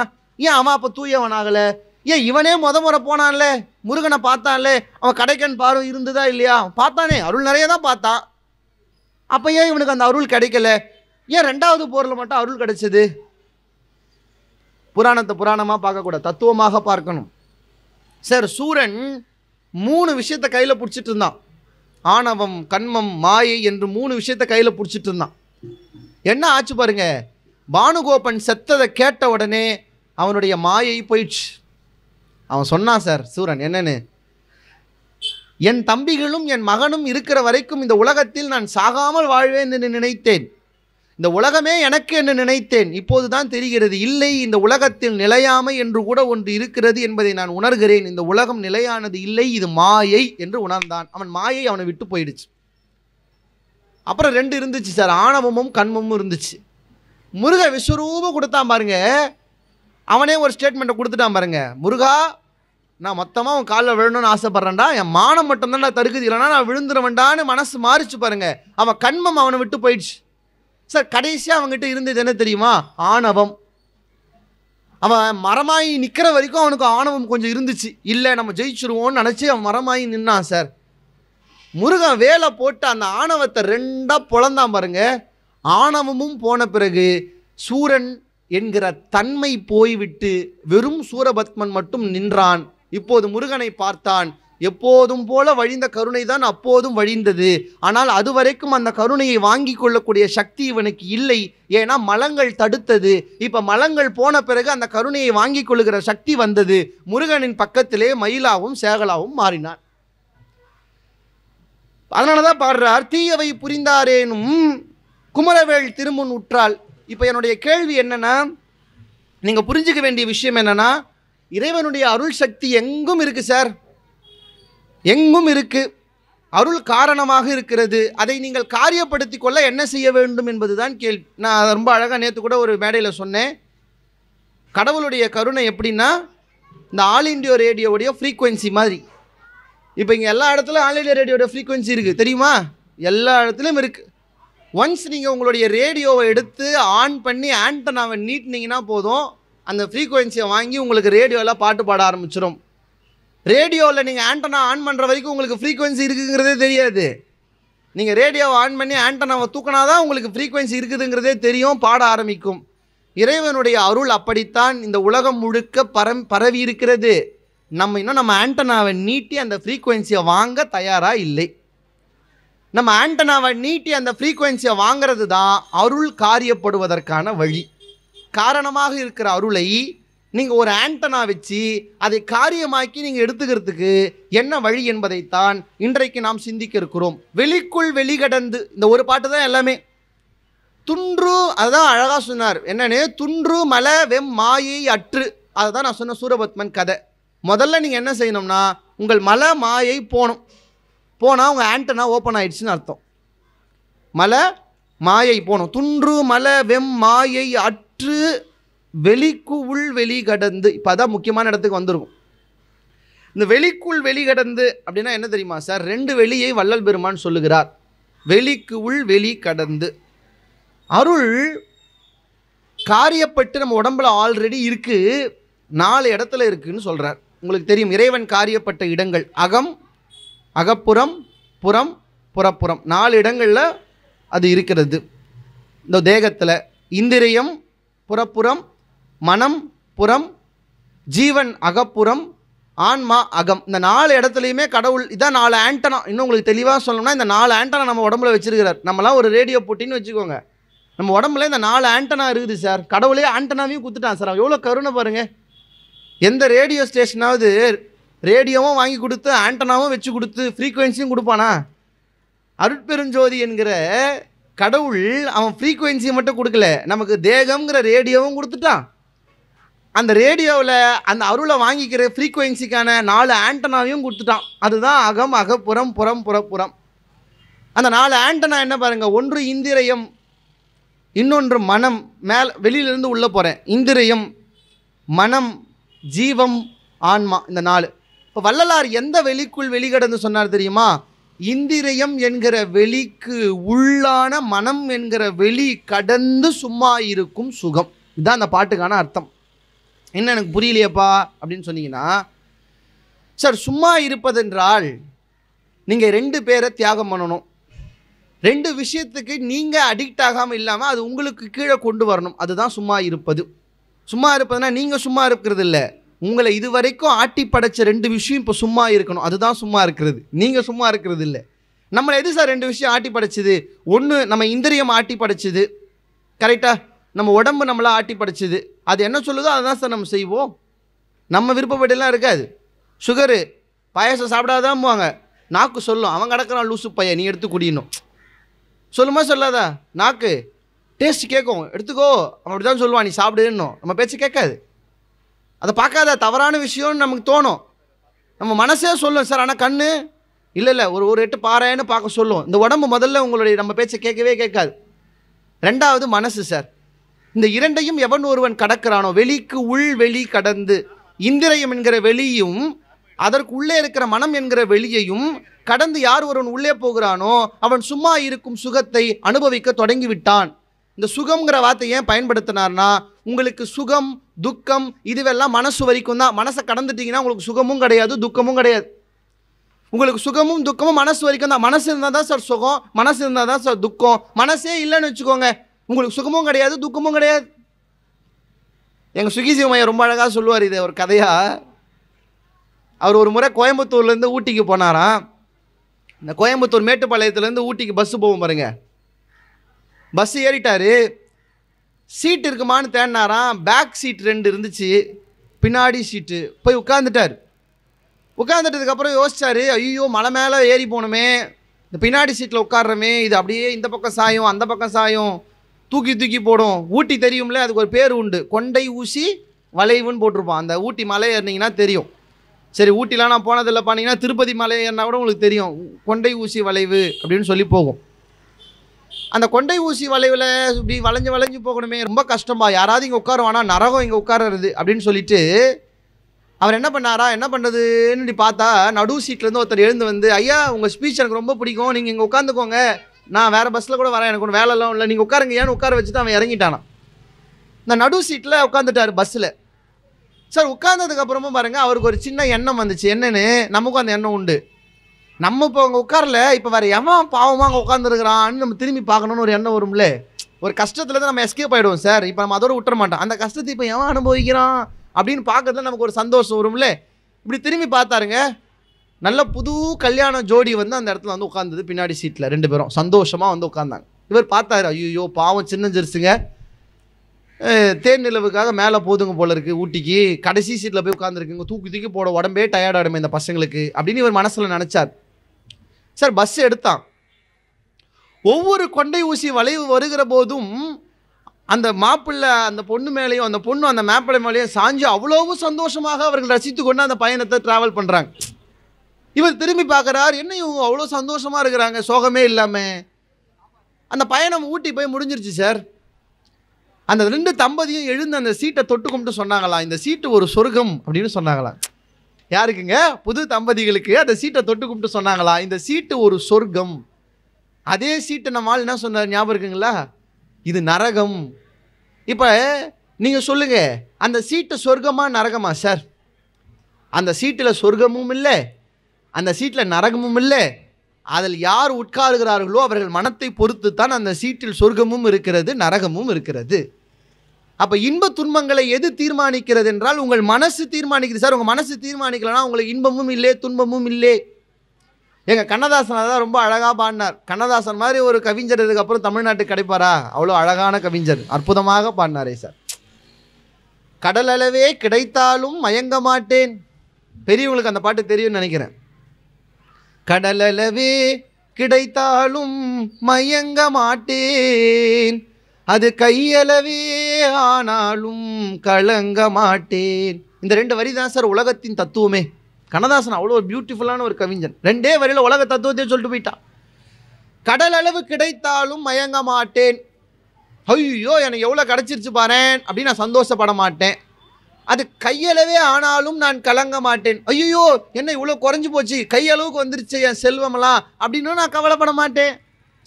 ஏன் அவன் அப்போ தூயவன் ஆகலை ஏன் இவனே முத முறை போனான்ல முருகனை பார்த்தான்ல அவன் கடைக்கன் பார்வை இருந்ததா இல்லையா பார்த்தானே அருள் நிறைய தான் பார்த்தான் அப்போ ஏன் இவனுக்கு அந்த அருள் கிடைக்கல ஏன் ரெண்டாவது போரில் மட்டும் அருள் கிடைச்சது புராணத்தை புராணமாக பார்க்கக்கூடாது தத்துவமாக பார்க்கணும் சார் சூரன் மூணு விஷயத்தை கையில் பிடிச்சிட்டு இருந்தான் ஆணவம் கண்மம் மாயை என்று மூணு விஷயத்தை கையில் பிடிச்சிட்டு இருந்தான் என்ன ஆச்சு பாருங்க பானுகோபன் செத்ததை கேட்ட உடனே அவனுடைய மாயை போயிடுச்சு அவன் சொன்னான் சார் சூரன் என்னன்னு என் தம்பிகளும் என் மகனும் இருக்கிற வரைக்கும் இந்த உலகத்தில் நான் சாகாமல் வாழ்வேன் என்று நினைத்தேன் இந்த உலகமே எனக்கு என்று நினைத்தேன் இப்போது தான் தெரிகிறது இல்லை இந்த உலகத்தில் நிலையாமை என்று கூட ஒன்று இருக்கிறது என்பதை நான் உணர்கிறேன் இந்த உலகம் நிலையானது இல்லை இது மாயை என்று உணர்ந்தான் அவன் மாயை அவனை விட்டு போயிடுச்சு அப்புறம் ரெண்டு இருந்துச்சு சார் ஆணவமும் கண்மமும் இருந்துச்சு முருக விஸ்வரூபம் கொடுத்தான் பாருங்கள் அவனே ஒரு ஸ்டேட்மெண்ட்டை கொடுத்துட்டான் பாருங்க முருகா நான் மொத்தமாக உன் காலில் விழணும்னு ஆசைப்பட்றேன்டா என் மானம் மட்டும்தான் நான் தருக்குது இல்லைனா நான் விழுந்துருவேண்டான்னு மனசு மாறிச்சு பாருங்க அவன் கண்மம் அவனை விட்டு போயிடுச்சு சார் கடைசியாக அவங்ககிட்ட இருந்தது என்ன தெரியுமா ஆணவம் அவன் மரமாயி நிற்கிற வரைக்கும் அவனுக்கு ஆணவம் கொஞ்சம் இருந்துச்சு இல்லை நம்ம ஜெயிச்சிருவோம்னு நினச்சி அவன் மரமாயி நின்னான் சார் முருகன் வேலை போட்டு அந்த ஆணவத்தை ரெண்டாக பொழந்தான் பாருங்க ஆணவமும் போன பிறகு சூரன் என்கிற தன்மை போய்விட்டு வெறும் சூரபத்மன் மட்டும் நின்றான் இப்போது முருகனை பார்த்தான் எப்போதும் போல வழிந்த கருணை தான் அப்போதும் வழிந்தது ஆனால் அதுவரைக்கும் அந்த கருணையை வாங்கி கொள்ளக்கூடிய சக்தி இவனுக்கு இல்லை ஏன்னா மலங்கள் தடுத்தது இப்போ மலங்கள் போன பிறகு அந்த கருணையை வாங்கி கொள்ளுகிற சக்தி வந்தது முருகனின் பக்கத்திலே மயிலாவும் சேகலாவும் மாறினான் அதனாலதான் தான் பாடுறார் தீயவை புரிந்தாரேனும் குமரவேள் திருமுன் உற்றால் இப்போ என்னுடைய கேள்வி என்னென்னா நீங்கள் புரிஞ்சிக்க வேண்டிய விஷயம் என்னென்னா இறைவனுடைய அருள் சக்தி எங்கும் இருக்குது சார் எங்கும் இருக்குது அருள் காரணமாக இருக்கிறது அதை நீங்கள் காரியப்படுத்தி கொள்ள என்ன செய்ய வேண்டும் என்பது தான் கேள்வி நான் அதை ரொம்ப அழகாக நேற்று கூட ஒரு மேடையில் சொன்னேன் கடவுளுடைய கருணை எப்படின்னா இந்த ஆல் இண்டியோ ரேடியோவுடைய ஃப்ரீக்குவென்சி மாதிரி இப்போ இங்கே எல்லா இடத்துலையும் ஆல் இண்டியா ரேடியோட ஃப்ரீக்குவென்சி இருக்குது தெரியுமா எல்லா இடத்துலையும் இருக்குது ஒன்ஸ் நீங்கள் உங்களுடைய ரேடியோவை எடுத்து ஆன் பண்ணி ஆண்டனாவை நீட்டினீங்கன்னா போதும் அந்த ஃப்ரீக்குவென்சியை வாங்கி உங்களுக்கு ரேடியோவில் பாட்டு பாட ஆரம்பிச்சிடும் ரேடியோவில் நீங்கள் ஆண்டனா ஆன் பண்ணுற வரைக்கும் உங்களுக்கு ஃப்ரீக்குவென்சி இருக்குங்கிறதே தெரியாது நீங்கள் ரேடியோவை ஆன் பண்ணி ஆண்டனாவை தூக்கினா தான் உங்களுக்கு ஃப்ரீக்குவென்சி இருக்குதுங்கிறதே தெரியும் பாட ஆரம்பிக்கும் இறைவனுடைய அருள் அப்படித்தான் இந்த உலகம் முழுக்க பரம் பரவி இருக்கிறது நம்ம இன்னும் நம்ம ஆண்டனாவை நீட்டி அந்த ஃப்ரீக்குவென்சியை வாங்க தயாராக இல்லை நம்ம ஆண்டனாவை நீட்டி அந்த ஃப்ரீக்குவென்சியை வாங்கிறது தான் அருள் காரியப்படுவதற்கான வழி காரணமாக இருக்கிற அருளை நீங்கள் ஒரு ஆண்டனா வச்சு அதை காரியமாக்கி நீங்கள் எடுத்துக்கிறதுக்கு என்ன வழி என்பதைத்தான் இன்றைக்கு நாம் சிந்திக்க இருக்கிறோம் வெளிக்குள் வெளிகடந்து இந்த ஒரு பாட்டு தான் எல்லாமே துன்று அதுதான் அழகாக சொன்னார் என்னன்னு துன்று மலை வெம் மாயை அற்று அதை தான் நான் சொன்ன சூரபத்மன் கதை முதல்ல நீங்கள் என்ன செய்யணும்னா உங்கள் மலை மாயை போகணும் போனால் அவங்க ஆண்டனா ஓப்பன் ஆயிடுச்சுன்னு அர்த்தம் மலை மாயை போகணும் துன்று மலை வெம் மாயை அற்று வெளிக்கு உள் வெளி கடந்து இப்போ அதான் முக்கியமான இடத்துக்கு வந்துருக்கும் இந்த வெளிக்குள் வெளி கடந்து அப்படின்னா என்ன தெரியுமா சார் ரெண்டு வெளியை வள்ளல் பெருமான் சொல்லுகிறார் வெளிக்கு உள் வெளி கடந்து அருள் காரியப்பட்டு நம்ம உடம்புல ஆல்ரெடி இருக்குது நாலு இடத்துல இருக்குதுன்னு சொல்கிறார் உங்களுக்கு தெரியும் இறைவன் காரியப்பட்ட இடங்கள் அகம் அகப்புறம் புறம் புறப்புறம் நாலு இடங்களில் அது இருக்கிறது இந்த தேகத்தில் இந்திரியம் புறப்புறம் மனம் புறம் ஜீவன் அகப்புறம் ஆன்மா அகம் இந்த நாலு இடத்துலையுமே கடவுள் இதான் நாலு ஆண்டனா இன்னும் உங்களுக்கு தெளிவாக சொல்லணும்னா இந்த நாலு ஆண்டனா நம்ம உடம்புல வச்சிருக்கிறார் நம்மலாம் ஒரு ரேடியோ போட்டின்னு வச்சுக்கோங்க நம்ம உடம்புல இந்த நாலு ஆண்டனா இருக்குது சார் கடவுளே ஆண்டனாவையும் கொடுத்துட்டான் சார் எவ்வளோ கருணை பாருங்கள் எந்த ரேடியோ ஸ்டேஷனாவது ரேடியோவும் வாங்கி கொடுத்து ஆண்டனாவும் வச்சு கொடுத்து ஃப்ரீக்குவென்சியும் கொடுப்பானா அருட்பெருஞ்சோதி என்கிற கடவுள் அவன் ஃப்ரீக்குவென்சியை மட்டும் கொடுக்கல நமக்கு தேகம்ங்கிற ரேடியோவும் கொடுத்துட்டான் அந்த ரேடியோவில் அந்த அருளை வாங்கிக்கிற ஃப்ரீக்குவென்சிக்கான நாலு ஆண்டனாவையும் கொடுத்துட்டான் அதுதான் அகம் அகப்புறம் புறம் புறப்புறம் அந்த நாலு ஆண்டனா என்ன பாருங்கள் ஒன்று இந்திரியம் இன்னொன்று மனம் மேல் வெளியிலேருந்து உள்ளே போகிறேன் இந்திரியம் மனம் ஜீவம் ஆன்மா இந்த நாலு இப்போ வள்ளலார் எந்த வெளிக்குள் வெளிகடந்து சொன்னார் தெரியுமா இந்திரியம் என்கிற வெளிக்கு உள்ளான மனம் என்கிற வெளி கடந்து சும்மா இருக்கும் சுகம் இதுதான் அந்த பாட்டுக்கான அர்த்தம் என்ன எனக்கு புரியலையப்பா அப்படின்னு சொன்னீங்கன்னா சார் சும்மா இருப்பதென்றால் நீங்கள் ரெண்டு பேரை தியாகம் பண்ணணும் ரெண்டு விஷயத்துக்கு நீங்கள் அடிக்ட் ஆகாமல் இல்லாமல் அது உங்களுக்கு கீழே கொண்டு வரணும் அதுதான் சும்மா இருப்பது சும்மா இருப்பதுன்னா நீங்கள் சும்மா இருக்கிறது இல்லை உங்களை இது வரைக்கும் ஆட்டி படைச்ச ரெண்டு விஷயம் இப்போ சும்மா இருக்கணும் அதுதான் சும்மா இருக்கிறது நீங்கள் சும்மா இருக்கிறது இல்லை நம்மளை எது சார் ரெண்டு விஷயம் ஆட்டி படைச்சிது ஒன்று நம்ம இந்திரியம் ஆட்டி படைச்சிது கரெக்டாக நம்ம உடம்பு நம்மளாக ஆட்டி படைச்சிது அது என்ன சொல்லுதோ அதை தான் சார் நம்ம செய்வோம் நம்ம விருப்பப்படிலாம் இருக்காது சுகரு பாயசம் சாப்பிடாதான் போவாங்க நாக்கு சொல்லும் அவன் கிடக்கிறான் லூசு பையன் நீ எடுத்து குடியணும் சொல்லுமா சொல்லாதா நாக்கு டேஸ்ட் கேட்கும் எடுத்துக்கோ அவன் அப்படி தான் சொல்லுவான் நீ சாப்பிடுன்னும் நம்ம பேச்சு கேட்காது அதை பார்க்காத தவறான விஷயம்னு நமக்கு தோணும் நம்ம மனசே சொல்லும் சார் ஆனால் கண்ணு இல்லை இல்லை ஒரு ஒரு எட்டு பாறைன்னு பார்க்க சொல்லும் இந்த உடம்பு முதல்ல உங்களுடைய நம்ம பேச்சை கேட்கவே கேட்காது ரெண்டாவது மனசு சார் இந்த இரண்டையும் எவன் ஒருவன் கடக்கிறானோ வெளிக்கு உள் வெளி கடந்து இந்திரியம் என்கிற வெளியும் அதற்கு உள்ளே இருக்கிற மனம் என்கிற வெளியையும் கடந்து யார் ஒருவன் உள்ளே போகிறானோ அவன் சும்மா இருக்கும் சுகத்தை அனுபவிக்க தொடங்கிவிட்டான் இந்த சுகம்ங்கிற வார்த்தை ஏன் பயன்படுத்தினார்னா உங்களுக்கு சுகம் துக்கம் இதுவெல்லாம் மனசு வரைக்கும் தான் மனசை கடந்துட்டீங்கன்னா உங்களுக்கு சுகமும் கிடையாது துக்கமும் கிடையாது உங்களுக்கு சுகமும் துக்கமும் மனசு வரைக்கும் தான் மனசு இருந்தால் தான் சார் சுகம் மனசு இருந்தால் தான் சார் துக்கம் மனசே இல்லைன்னு வச்சுக்கோங்க உங்களுக்கு சுகமும் கிடையாது துக்கமும் கிடையாது எங்கள் சுகிசிவமையா ரொம்ப அழகாக சொல்லுவார் இது ஒரு கதையாக அவர் ஒரு முறை கோயம்புத்தூர்லேருந்து ஊட்டிக்கு போனாராம் இந்த கோயம்புத்தூர் மேட்டுப்பாளையத்துலேருந்து ஊட்டிக்கு பஸ்ஸு போகும் பாருங்கள் பஸ் ஏறிட்டார் சீட் இருக்குமான்னு தேடினாராம் பேக் சீட் ரெண்டு இருந்துச்சு பின்னாடி சீட்டு போய் உட்காந்துட்டார் உட்காந்துட்டதுக்கப்புறம் யோசிச்சார் ஐயோ மலை மேலே ஏறி போகணுமே இந்த பின்னாடி சீட்டில் உட்காடுறமே இது அப்படியே இந்த பக்கம் சாயும் அந்த பக்கம் சாயும் தூக்கி தூக்கி போடும் ஊட்டி தெரியும்ல அதுக்கு ஒரு பேர் உண்டு கொண்டை ஊசி வளைவுன்னு போட்டிருப்பான் அந்த ஊட்டி மலை ஏறினீங்கன்னா தெரியும் சரி ஊட்டிலாம் நான் போனதில்லை பார்த்தீங்கன்னா திருப்பதி மலை ஏறினா கூட உங்களுக்கு தெரியும் கொண்டை ஊசி வளைவு அப்படின்னு சொல்லி போகும் அந்த கொண்டை ஊசி வளைவில் இப்படி வளைஞ்சு வளைஞ்சு போகணுமே ரொம்ப கஷ்டமா யாராவது இங்கே உட்காருவானா நரகம் இங்கே உட்காருறது அப்படின்னு சொல்லிட்டு அவர் என்ன பண்ணாரா என்ன பண்ணுறதுன்னு பார்த்தா நடு சீட்லேருந்து ஒருத்தர் எழுந்து வந்து ஐயா உங்கள் ஸ்பீச் எனக்கு ரொம்ப பிடிக்கும் நீங்கள் இங்கே உட்காந்துக்கோங்க நான் வேறு பஸ்ஸில் கூட வரேன் எனக்கு ஒன்று வேலைலாம் இல்லை நீங்கள் உட்காருங்க ஏன்னு உட்கார வச்சுட்டு அவன் இறங்கிட்டானா இந்த நடு சீட்டில் உட்காந்துட்டார் பஸ்ஸில் சார் உட்காந்ததுக்கப்புறமும் பாருங்கள் அவருக்கு ஒரு சின்ன எண்ணம் வந்துச்சு என்னென்னு நமக்கும் அந்த எண்ணம் உண்டு நம்ம இப்போ அவங்க உட்காரல இப்போ வேறு எவன் பாவமாக அங்கே உட்காந்துருக்கிறான்னு நம்ம திரும்பி பார்க்கணும்னு ஒரு எண்ணம் வரும்ல ஒரு கஷ்டத்துலேருந்து நம்ம எஸ்கேப் ஆகிடுவோம் சார் இப்போ நம்ம அதோட விட்டுற மாட்டோம் அந்த கஷ்டத்தை இப்போ எவன் அனுபவிக்கிறான் அப்படின்னு பார்க்கறதுல நமக்கு ஒரு சந்தோஷம் வரும்ல இப்படி திரும்பி பார்த்தாருங்க நல்ல புது கல்யாண ஜோடி வந்து அந்த இடத்துல வந்து உட்காந்தது பின்னாடி சீட்டில் ரெண்டு பேரும் சந்தோஷமாக வந்து உட்காந்தாங்க இவர் பார்த்தாரு ஐயோ பாவம் சின்ன ஜெருசுங்க தேன் நிலவுக்காக மேலே போதுங்க போல இருக்குது ஊட்டிக்கு கடைசி சீட்டில் போய் உட்காந்துருக்குங்க தூக்கி தூக்கி போட உடம்பே டயர்ட் டயர்டாயிடுமே இந்த பசங்களுக்கு அப்படின்னு இவர் மனசில் நினச்சார் சார் பஸ் எடுத்தான் ஒவ்வொரு கொண்டை ஊசி வளைவு வருகிற போதும் அந்த மாப்பிள்ளை அந்த பொண்ணு மேலேயும் அந்த பொண்ணு அந்த மேப்பிள்ளை மேலேயும் சாஞ்சு அவ்வளோவும் சந்தோஷமாக அவர்கள் ரசித்து கொண்டு அந்த பயணத்தை ட்ராவல் பண்ணுறாங்க இவர் திரும்பி பார்க்குறார் என்ன இவங்க அவ்வளோ சந்தோஷமாக இருக்கிறாங்க சோகமே இல்லாமல் அந்த பயணம் ஊட்டி போய் முடிஞ்சிருச்சு சார் அந்த ரெண்டு தம்பதியும் எழுந்து அந்த சீட்டை தொட்டு கும்பிட்டு சொன்னாங்களா இந்த சீட்டு ஒரு சொர்க்கம் அப்படின்னு சொன்னாங்களா யாருக்குங்க புது தம்பதிகளுக்கு அந்த சீட்டை தொட்டு கும்பிட்டு சொன்னாங்களா இந்த சீட்டு ஒரு சொர்க்கம் அதே நம்ம ஆள் என்ன சொன்னார் ஞாபகம் இருக்குங்களா இது நரகம் இப்போ நீங்கள் சொல்லுங்கள் அந்த சீட்டு சொர்க்கமாக நரகமா சார் அந்த சீட்டில் சொர்க்கமும் இல்லை அந்த சீட்டில் நரகமும் இல்லை அதில் யார் உட்காருகிறார்களோ அவர்கள் மனத்தை பொறுத்து தான் அந்த சீட்டில் சொர்க்கமும் இருக்கிறது நரகமும் இருக்கிறது அப்போ இன்ப துன்பங்களை எது தீர்மானிக்கிறது என்றால் உங்கள் மனசு தீர்மானிக்கிறது சார் உங்கள் மனசு தீர்மானிக்கலன்னா உங்களுக்கு இன்பமும் இல்லை துன்பமும் இல்லை எங்கள் கண்ணதாசன் அதான் ரொம்ப அழகாக பாடினார் கண்ணதாசன் மாதிரி ஒரு கவிஞர் இதுக்கப்புறம் தமிழ்நாட்டுக்கு கிடைப்பாரா அவ்வளோ அழகான கவிஞர் அற்புதமாக பாடினாரே சார் கடலளவே கிடைத்தாலும் மயங்க மாட்டேன் பெரியவங்களுக்கு அந்த பாட்டு தெரியும்னு நினைக்கிறேன் கடலளவே கிடைத்தாலும் மயங்க மாட்டேன் அது கையளவே ஆனாலும் கலங்க மாட்டேன் இந்த ரெண்டு வரி தான் சார் உலகத்தின் தத்துவமே கண்ணதாசன் அவ்வளோ ஒரு பியூட்டிஃபுல்லான ஒரு கவிஞன் ரெண்டே வரியில் உலக தத்துவத்தையும் சொல்லிட்டு போயிட்டான் கடல் அளவு கிடைத்தாலும் மயங்க மாட்டேன் ஐயோ எனக்கு எவ்வளோ கிடச்சிருச்சு பாரு அப்படின்னு நான் சந்தோஷப்பட மாட்டேன் அது கையளவே ஆனாலும் நான் கலங்க மாட்டேன் ஐயோ என்ன இவ்வளோ குறைஞ்சி போச்சு கையளவுக்கு வந்துருச்சு என் செல்வமெல்லாம் அப்படின்னு நான் கவலைப்பட மாட்டேன்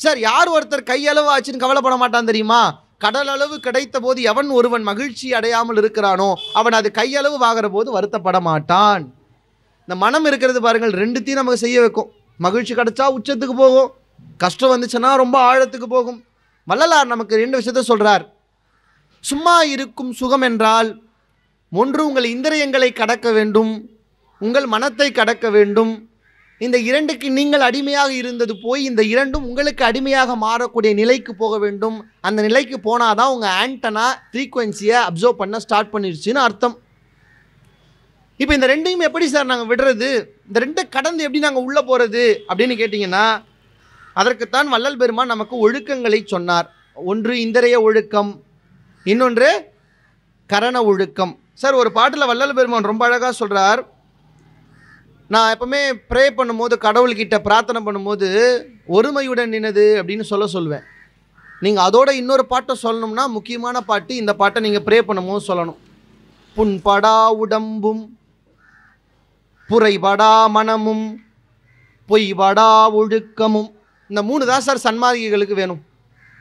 சார் யார் ஒருத்தர் கையளவு ஆச்சுன்னு கவலைப்பட மாட்டான் தெரியுமா கடலளவு கிடைத்த போது எவன் ஒருவன் மகிழ்ச்சி அடையாமல் இருக்கிறானோ அவன் அது கையளவு வாங்குற போது வருத்தப்பட மாட்டான் இந்த மனம் இருக்கிறது பாருங்கள் ரெண்டுத்தையும் நமக்கு செய்ய வைக்கும் மகிழ்ச்சி கிடைச்சா உச்சத்துக்கு போகும் கஷ்டம் வந்துச்சுன்னா ரொம்ப ஆழத்துக்கு போகும் வள்ளலார் நமக்கு ரெண்டு விஷயத்த சொல்கிறார் சும்மா இருக்கும் சுகம் என்றால் ஒன்று உங்கள் இந்திரியங்களை கடக்க வேண்டும் உங்கள் மனத்தை கடக்க வேண்டும் இந்த இரண்டுக்கு நீங்கள் அடிமையாக இருந்தது போய் இந்த இரண்டும் உங்களுக்கு அடிமையாக மாறக்கூடிய நிலைக்கு போக வேண்டும் அந்த நிலைக்கு போனால் தான் உங்கள் ஆண்டனா ஃப்ரீக்குவென்சியை அப்சர்வ் பண்ண ஸ்டார்ட் பண்ணிடுச்சுன்னு அர்த்தம் இப்போ இந்த ரெண்டையும் எப்படி சார் நாங்கள் விடுறது இந்த ரெண்டை கடந்து எப்படி நாங்கள் உள்ளே போகிறது அப்படின்னு கேட்டிங்கன்னா அதற்குத்தான் வள்ளல் பெருமான் நமக்கு ஒழுக்கங்களை சொன்னார் ஒன்று இந்திரைய ஒழுக்கம் இன்னொன்று கரண ஒழுக்கம் சார் ஒரு பாட்டில் வள்ளல் பெருமான் ரொம்ப அழகாக சொல்கிறார் நான் எப்பவுமே ப்ரே பண்ணும்போது கடவுள்கிட்ட பிரார்த்தனை பண்ணும்போது ஒருமையுடன் நினது அப்படின்னு சொல்ல சொல்லுவேன் நீங்கள் அதோட இன்னொரு பாட்டை சொல்லணும்னா முக்கியமான பாட்டு இந்த பாட்டை நீங்கள் ப்ரே பண்ணும்போது சொல்லணும் புண்படா உடம்பும் புரைபடா மனமும் பொய்படா ஒழுக்கமும் இந்த மூணு தான் சார் சன்மார்கிகளுக்கு வேணும்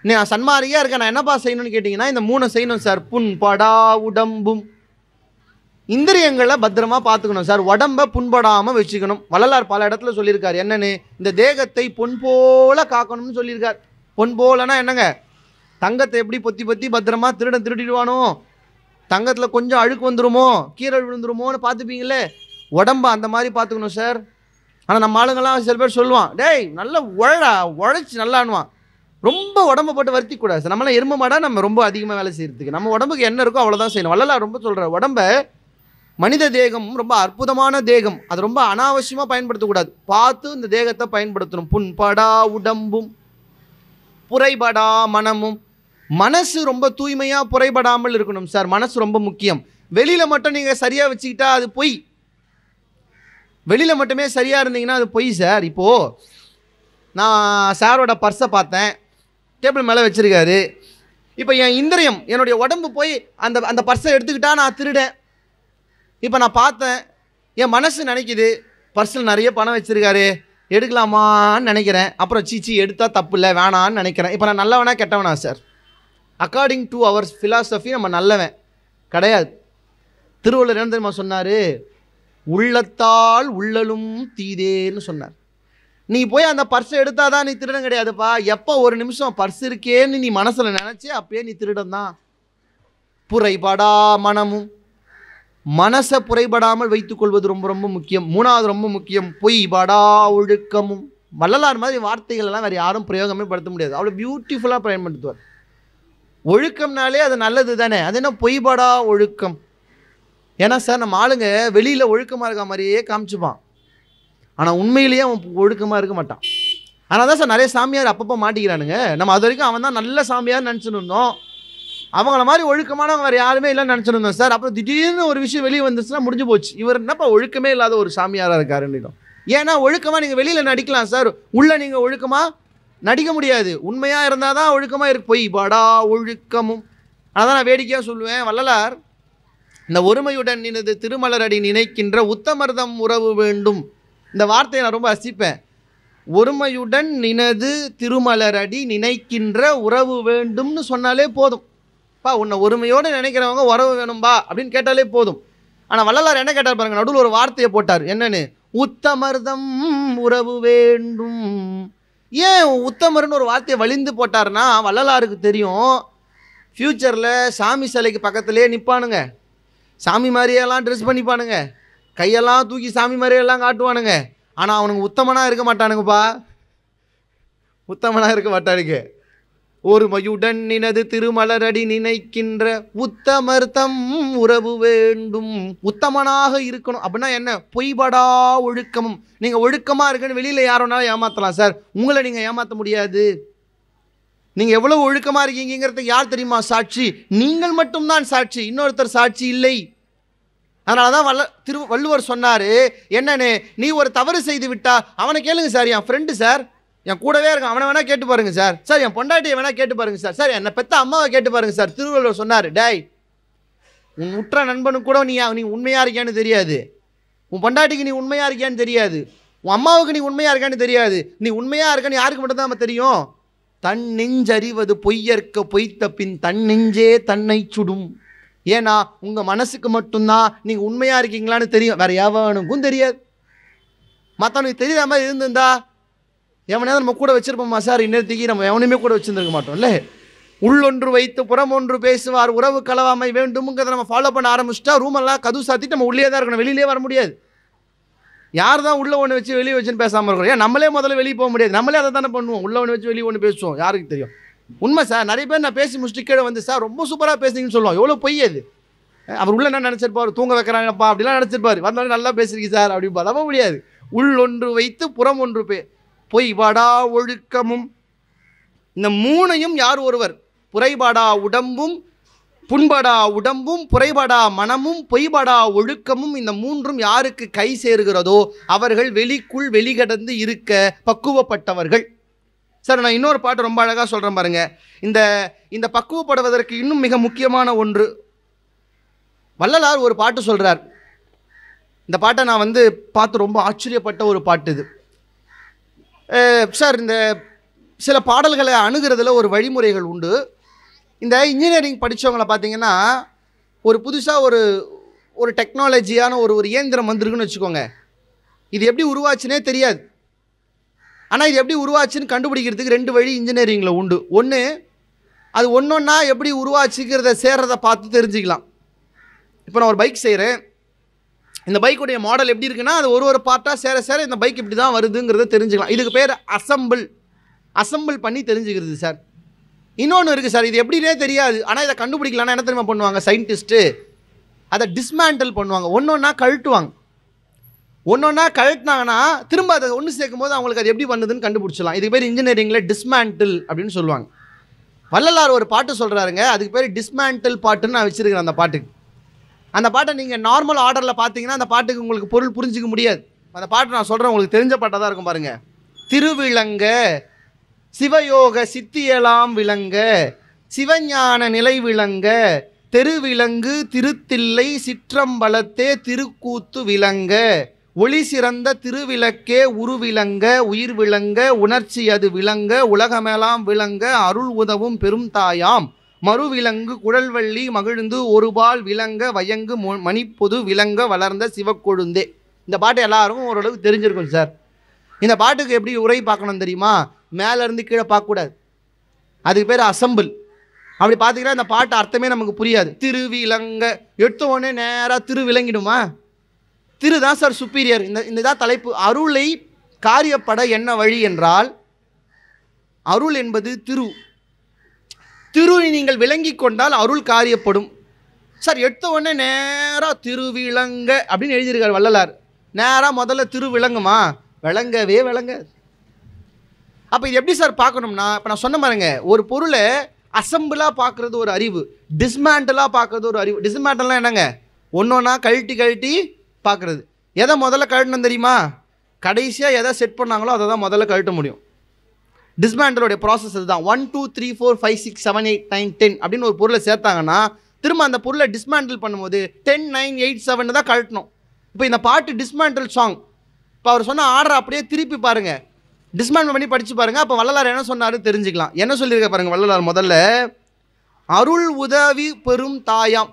நான் சன்மாரியாக இருக்கேன் நான் என்னப்பா செய்யணும்னு கேட்டிங்கன்னா இந்த மூணு செய்யணும் சார் புண்படா உடம்பும் இந்திரியங்களை பத்திரமா பார்த்துக்கணும் சார் உடம்பை புண்படாமல் வச்சுக்கணும் வள்ளலார் பல இடத்துல சொல்லியிருக்கார் என்னன்னு இந்த தேகத்தை பொன் போல காக்கணும்னு சொல்லியிருக்கார் பொன் போலனா என்னங்க தங்கத்தை எப்படி பொத்தி பொத்தி பத்திரமா திருடன் திருடிடுவானோ தங்கத்தில் கொஞ்சம் அழுக்கு வந்துருமோ கீரல் விழுந்துருமோன்னு பார்த்துப்பீங்களே உடம்ப அந்த மாதிரி பார்த்துக்கணும் சார் ஆனால் நம்ம ஆளுங்கெல்லாம் சில பேர் சொல்லுவான் டேய் நல்லா உழா உழைச்சி நல்லானுவான் ரொம்ப உடம்பு போட்டு வருத்தி கூடாது சார் நம்மளாம் எரும மாடா நம்ம ரொம்ப அதிகமாக வேலை செய்கிறதுக்கு நம்ம உடம்புக்கு என்ன இருக்கோ அவ்வளோதான் செய்யணும் வள்ளலார் ரொம்ப சொல்கிற உடம்ப மனித தேகம் ரொம்ப அற்புதமான தேகம் அது ரொம்ப அனாவசியமாக பயன்படுத்தக்கூடாது பார்த்து இந்த தேகத்தை பயன்படுத்தணும் புண்படா உடம்பும் புரைபடா மனமும் மனசு ரொம்ப தூய்மையாக புரைபடாமல் இருக்கணும் சார் மனசு ரொம்ப முக்கியம் வெளியில் மட்டும் நீங்கள் சரியாக வச்சுக்கிட்டா அது பொய் வெளியில் மட்டுமே சரியாக இருந்தீங்கன்னா அது பொய் சார் இப்போது நான் சாரோட பர்ஸை பார்த்தேன் டேபிள் மேலே வச்சுருக்காரு இப்போ என் இந்திரியம் என்னுடைய உடம்பு போய் அந்த அந்த பர்ஸை எடுத்துக்கிட்டால் நான் திருடேன் இப்போ நான் பார்த்தேன் என் மனசு நினைக்குது பர்ஸில் நிறைய பணம் வச்சுருக்காரு எடுக்கலாமான்னு நினைக்கிறேன் அப்புறம் சீச்சி எடுத்தால் தப்பு இல்லை வேணான்னு நினைக்கிறேன் இப்போ நான் நல்லவனா கெட்டவனா சார் அக்கார்டிங் டு அவர் ஃபிலாசபி நம்ம நல்லவன் கிடையாது திருவள்ளுவர் என்ன தெரியுமா சொன்னார் உள்ளத்தால் உள்ளலும் தீதேன்னு சொன்னார் நீ போய் அந்த பர்ஸை எடுத்தால் தான் நீ திருடன் கிடையாதுப்பா எப்போ ஒரு நிமிஷம் பர்ஸ் இருக்கேன்னு நீ மனசில் நினச்சி அப்பயே நீ திருடன் தான் புறைபடா மனமும் மனசை புறைபடாமல் வைத்துக்கொள்வது ரொம்ப ரொம்ப முக்கியம் மூணாவது ரொம்ப முக்கியம் பொய் படா ஒழுக்கமும் வள்ளலார் மாதிரி வார்த்தைகளெல்லாம் வேறு யாரும் பிரயோகமே படுத்த முடியாது அவ்வளோ பியூட்டிஃபுல்லாக பயன்படுத்துவார் ஒழுக்கம்னாலே அது நல்லது தானே அது என்ன பொய்படா ஒழுக்கம் ஏன்னா சார் நம்ம ஆளுங்க வெளியில் ஒழுக்கமாக இருக்க மாதிரியே காமிச்சுப்பான் ஆனால் உண்மையிலேயே அவன் ஒழுக்கமாக இருக்க மாட்டான் ஆனால் தான் சார் நிறைய சாமியார் அப்பப்போ மாட்டிக்கிறானுங்க நம்ம அது வரைக்கும் அவன் தான் நல்ல சாமியார் நினச்சின்னு இருந்தோம் அவங்கள மாதிரி ஒழுக்கமானவங்க வேறு யாருமே இல்லைன்னு நினச்சிருந்தோம் சார் அப்புறம் திடீர்னு ஒரு விஷயம் வெளியே வந்துருச்சுன்னா முடிஞ்சு போச்சு இவர் என்னப்பா ஒழுக்கமே இல்லாத ஒரு சாமியாராக இருக்காருன்னு ஏன்னா ஒழுக்கமாக நீங்கள் வெளியில் நடிக்கலாம் சார் உள்ளே நீங்கள் ஒழுக்கமாக நடிக்க முடியாது உண்மையாக இருந்தால் தான் ஒழுக்கமாக இருக்கு போய் படா ஒழுக்கமும் அதான் நான் வேடிக்கையாக சொல்லுவேன் வள்ளலார் இந்த ஒருமையுடன் நினது திருமலரடி நினைக்கின்ற உத்தமர்தம் உறவு வேண்டும் இந்த வார்த்தையை நான் ரொம்ப ரசிப்பேன் ஒருமையுடன் நினது திருமலரடி நினைக்கின்ற உறவு வேண்டும்னு சொன்னாலே போதும் பா உன்னை ஒருமையோடு நினைக்கிறவங்க உறவு வேணும்பா அப்படின்னு கேட்டாலே போதும் ஆனால் வள்ளலார் என்ன கேட்டார் பாருங்க நடுவில் ஒரு வார்த்தையை போட்டார் என்னன்னு உத்தமர்தம் உறவு வேண்டும் ஏன் உத்தமர்னு ஒரு வார்த்தையை வழிந்து போட்டார்னா வள்ளலாருக்கு தெரியும் ஃப்யூச்சரில் சாமி சிலைக்கு பக்கத்துலேயே நிற்பானுங்க சாமி மாதிரியெல்லாம் ட்ரெஸ் பண்ணிப்பானுங்க கையெல்லாம் தூக்கி சாமி மாதிரியெல்லாம் காட்டுவானுங்க ஆனால் அவனுங்க உத்தமனாக இருக்க மாட்டானுங்கப்பா உத்தமனாக இருக்க மாட்டானுங்க ஒருமையுடன் நினது திருமலரடி நினைக்கின்ற உத்தமர்த்தம் உறவு வேண்டும் உத்தமனாக இருக்கணும் அப்படின்னா என்ன பொய்படா ஒழுக்கமும் நீங்கள் ஒழுக்கமாக இருக்குன்னு வெளியில் யாரோனாலும் ஏமாற்றலாம் சார் உங்களை நீங்கள் ஏமாற்ற முடியாது நீங்கள் எவ்வளோ ஒழுக்கமாக இருக்கீங்கிறது யார் தெரியுமா சாட்சி நீங்கள் மட்டும்தான் சாட்சி இன்னொருத்தர் சாட்சி இல்லை அதனால தான் வல்ல திரு வள்ளுவர் சொன்னார் என்னன்னு நீ ஒரு தவறு செய்து விட்டா அவனை கேளுங்க சார் என் ஃப்ரெண்டு சார் என் கூடவே இருக்கும் அவனை வேணா கேட்டு பாருங்க சார் சார் என் பொண்டாட்டியை வேணா கேட்டு பாருங்க சார் சார் என்னை பெத்த அம்மாவை கேட்டு பாருங்க சார் திருவள்ளுவர் சொன்னார் டேய் உன் உற்ற நண்பனு கூட நீ நீ உண்மையாக இருக்கியான்னு தெரியாது உன் பொண்டாட்டிக்கு நீ உண்மையாக இருக்கியான்னு தெரியாது உன் அம்மாவுக்கு நீ உண்மையாக இருக்கான்னு தெரியாது நீ உண்மையாக இருக்கான்னு யாருக்கு மட்டும் தான் தெரியும் தன் நெஞ்சறிவது பொய்யற்க பொய்த்த பின் தன் நெஞ்சே தன்னை சுடும் ஏன்னா உங்கள் மனசுக்கு மட்டும்தான் நீங்கள் உண்மையாக இருக்கீங்களான்னு தெரியும் வேறு எவனுக்கும் தெரியாது மற்றவனுக்கு தெரியாத மாதிரி இருந்திருந்தா எவனையாவது நம்ம கூட வச்சுருப்போமா சார் இன்னத்துக்கு நம்ம எவனையுமே கூட வச்சுருந்துருக்க மாட்டோம்ல உள்ளொன்று வைத்து புறம் ஒன்று பேசுவார் உறவு கலவாமை வேண்டும்ங்கிறத நம்ம ஃபாலோ பண்ண ஆரம்பிச்சிட்டா ரூமெல்லாம் கது சாத்திட்டு நம்ம உள்ளே தான் இருக்கணும் வெளியிலே வர முடியாது யார் தான் உள்ளே ஒன்று வச்சு வெளியே வச்சுன்னு பேசாமல் இருக்கிறோம் ஏன் நம்மளே முதல்ல வெளியே போக முடியாது நம்மளே அதை தானே பண்ணுவோம் உள்ளே ஒன்று வச்சு வெளியே ஒன்று பேசுவோம் யாருக்கு தெரியும் உண்மை சார் நிறைய பேர் நான் பேசி முஸ்டிக்கேட கீழே வந்து சார் ரொம்ப சூப்பராக பேசுனீங்கன்னு சொல்லுவோம் எவ்வளோ பொய்யாது அவர் உள்ள என்ன நினச்சிருப்பார் தூங்க வைக்கிறாங்கப்பா அப்படிலாம் நினச்சிருப்பார் வந்தாலும் நல்லா பேசுறீங்க சார் அப்படி பதவ முடியாது உள் ஒன்று வைத்து புறம் ஒன்று பே பொய் பொய்வாடா ஒழுக்கமும் இந்த மூணையும் யார் ஒருவர் புரைபடா உடம்பும் புண்படா உடம்பும் புறைபடா மனமும் பொய்படா ஒழுக்கமும் இந்த மூன்றும் யாருக்கு கை சேர்கிறதோ அவர்கள் வெளிக்குள் வெளிகடந்து இருக்க பக்குவப்பட்டவர்கள் சார் நான் இன்னொரு பாட்டு ரொம்ப அழகாக சொல்கிறேன் பாருங்க இந்த இந்த பக்குவப்படுவதற்கு இன்னும் மிக முக்கியமான ஒன்று வள்ளலார் ஒரு பாட்டு சொல்கிறார் இந்த பாட்டை நான் வந்து பார்த்து ரொம்ப ஆச்சரியப்பட்ட ஒரு பாட்டு இது சார் இந்த சில பாடல்களை அணுகிறதுல ஒரு வழிமுறைகள் உண்டு இந்த இன்ஜினியரிங் படித்தவங்கள பார்த்தீங்கன்னா ஒரு புதுசாக ஒரு ஒரு டெக்னாலஜியான ஒரு ஒரு இயந்திரம் வந்திருக்குன்னு வச்சுக்கோங்க இது எப்படி உருவாச்சுனே தெரியாது ஆனால் இது எப்படி உருவாச்சுன்னு கண்டுபிடிக்கிறதுக்கு ரெண்டு வழி இன்ஜினியரிங்கில் உண்டு ஒன்று அது ஒன்று ஒன்றா எப்படி உருவாச்சுக்கிறத சேர்றதை பார்த்து தெரிஞ்சுக்கலாம் இப்போ நான் ஒரு பைக் செய்கிறேன் இந்த பைக்குடைய மாடல் எப்படி இருக்குன்னா அது ஒரு ஒரு பார்ட்டாக சேர சேர இந்த பைக் இப்படி தான் வருதுங்கிறத தெரிஞ்சுக்கலாம் இதுக்கு பேர் அசம்பிள் அசம்பிள் பண்ணி தெரிஞ்சுக்கிறது சார் இன்னொன்று இருக்குது சார் இது எப்படினே தெரியாது ஆனால் இதை கண்டுபிடிக்கலாம்னா என்ன தெரியுமா பண்ணுவாங்க சயின்டிஸ்ட்டு அதை டிஸ்மேண்டில் பண்ணுவாங்க ஒன்று ஒன்றா கழட்டுவாங்க ஒன்று ஒன்றா கழட்டினாங்கன்னா திரும்ப அதை ஒன்று சேர்க்கும் போது அவங்களுக்கு அது எப்படி பண்ணுதுன்னு கண்டுபிடிச்சலாம் இதுக்கு பேர் இன்ஜினியரிங்கில் டிஸ்மேண்டில் அப்படின்னு சொல்லுவாங்க வள்ளலார் ஒரு பாட்டு சொல்கிறாருங்க அதுக்கு பேர் டிஸ்மேண்டில் பாட்டுன்னு நான் வச்சுருக்கிறேன் அந்த பாட்டுக்கு அந்த பாட்டை நீங்கள் நார்மல் ஆர்டரில் பார்த்தீங்கன்னா அந்த பாட்டுக்கு உங்களுக்கு பொருள் புரிஞ்சிக்க முடியாது அந்த பாட்டு நான் சொல்கிறேன் உங்களுக்கு தெரிஞ்ச பாட்டாக தான் இருக்கும் பாருங்கள் திருவிளங்க சிவயோக சித்தியலாம் விளங்க சிவஞான நிலை விளங்க தெருவிலங்கு திருத்தில்லை சிற்றம்பலத்தே திருக்கூத்து விளங்க ஒளி சிறந்த திருவிளக்கே உருவிளங்க உயிர் விளங்க உணர்ச்சி அது விளங்க உலகமெல்லாம் விளங்க அருள் உதவும் பெரும் தாயாம் மறுவிலங்கு குழல்வள்ளி மகிழ்ந்து ஒருபால் விளங்க வயங்கு மணிப்பொது விளங்க வளர்ந்த சிவக்கொழுந்தே இந்த பாட்டு எல்லாருக்கும் ஓரளவுக்கு தெரிஞ்சிருக்கும் சார் இந்த பாட்டுக்கு எப்படி உரை பார்க்கணும் தெரியுமா மேலேருந்து கீழே பார்க்கக்கூடாது அதுக்கு பேர் அசம்பிள் அப்படி பார்த்தீங்கன்னா இந்த பாட்டு அர்த்தமே நமக்கு புரியாது திருவிலங்க எடுத்த உடனே நேராக திருவிலங்கிடுமா திரு தான் சார் சுப்பீரியர் இந்த இந்த தான் தலைப்பு அருளை காரியப்பட என்ன வழி என்றால் அருள் என்பது திரு திருவி நீங்கள் விளங்கி கொண்டால் அருள் காரியப்படும் சார் எடுத்த உடனே நேராக திருவிலங்க அப்படின்னு எழுதியிருக்கார் வள்ளலார் நேராக முதல்ல திரு விளங்குமா விளங்கவே விளங்க அப்போ இது எப்படி சார் பார்க்கணும்னா இப்போ நான் சொன்ன பாருங்க ஒரு பொருளை அசம்பிளாக பார்க்குறது ஒரு அறிவு டிஸ்மேண்டலாக பார்க்குறது ஒரு அறிவு டிஸ்மேண்டல்லாம் என்னங்க ஒன்று ஒன்றா கழட்டி கழட்டி பார்க்குறது எதை முதல்ல கழட்டணும் தெரியுமா கடைசியாக எதை செட் பண்ணாங்களோ அதை தான் முதல்ல கழட்ட முடியும் டிஸ்மேண்டலோடைய ப்ராசஸ் அதுதான் one two three four five six seven eight nine ten அப்படின்னு ஒரு பொருளை சேர்த்தாங்கன்னா திரும்ப அந்த பொருளை டிஸ்மேண்டில் பண்ணும்போது டென் நைன் எயிட் செவன் தான் கழட்டணும் இப்போ இந்த பாட்டு டிஸ்மேண்டல் சாங் இப்போ அவர் சொன்ன ஆர்டர் அப்படியே திருப்பி பாருங்கள் டிஸ்மேண்டல் பண்ணி படித்து பாருங்கள் அப்போ வள்ளலார் என்ன சொன்னார் தெரிஞ்சுக்கலாம் என்ன சொல்லியிருக்க பாருங்கள் வள்ளலார் முதல்ல அருள் உதவி பெரும் தாயாம்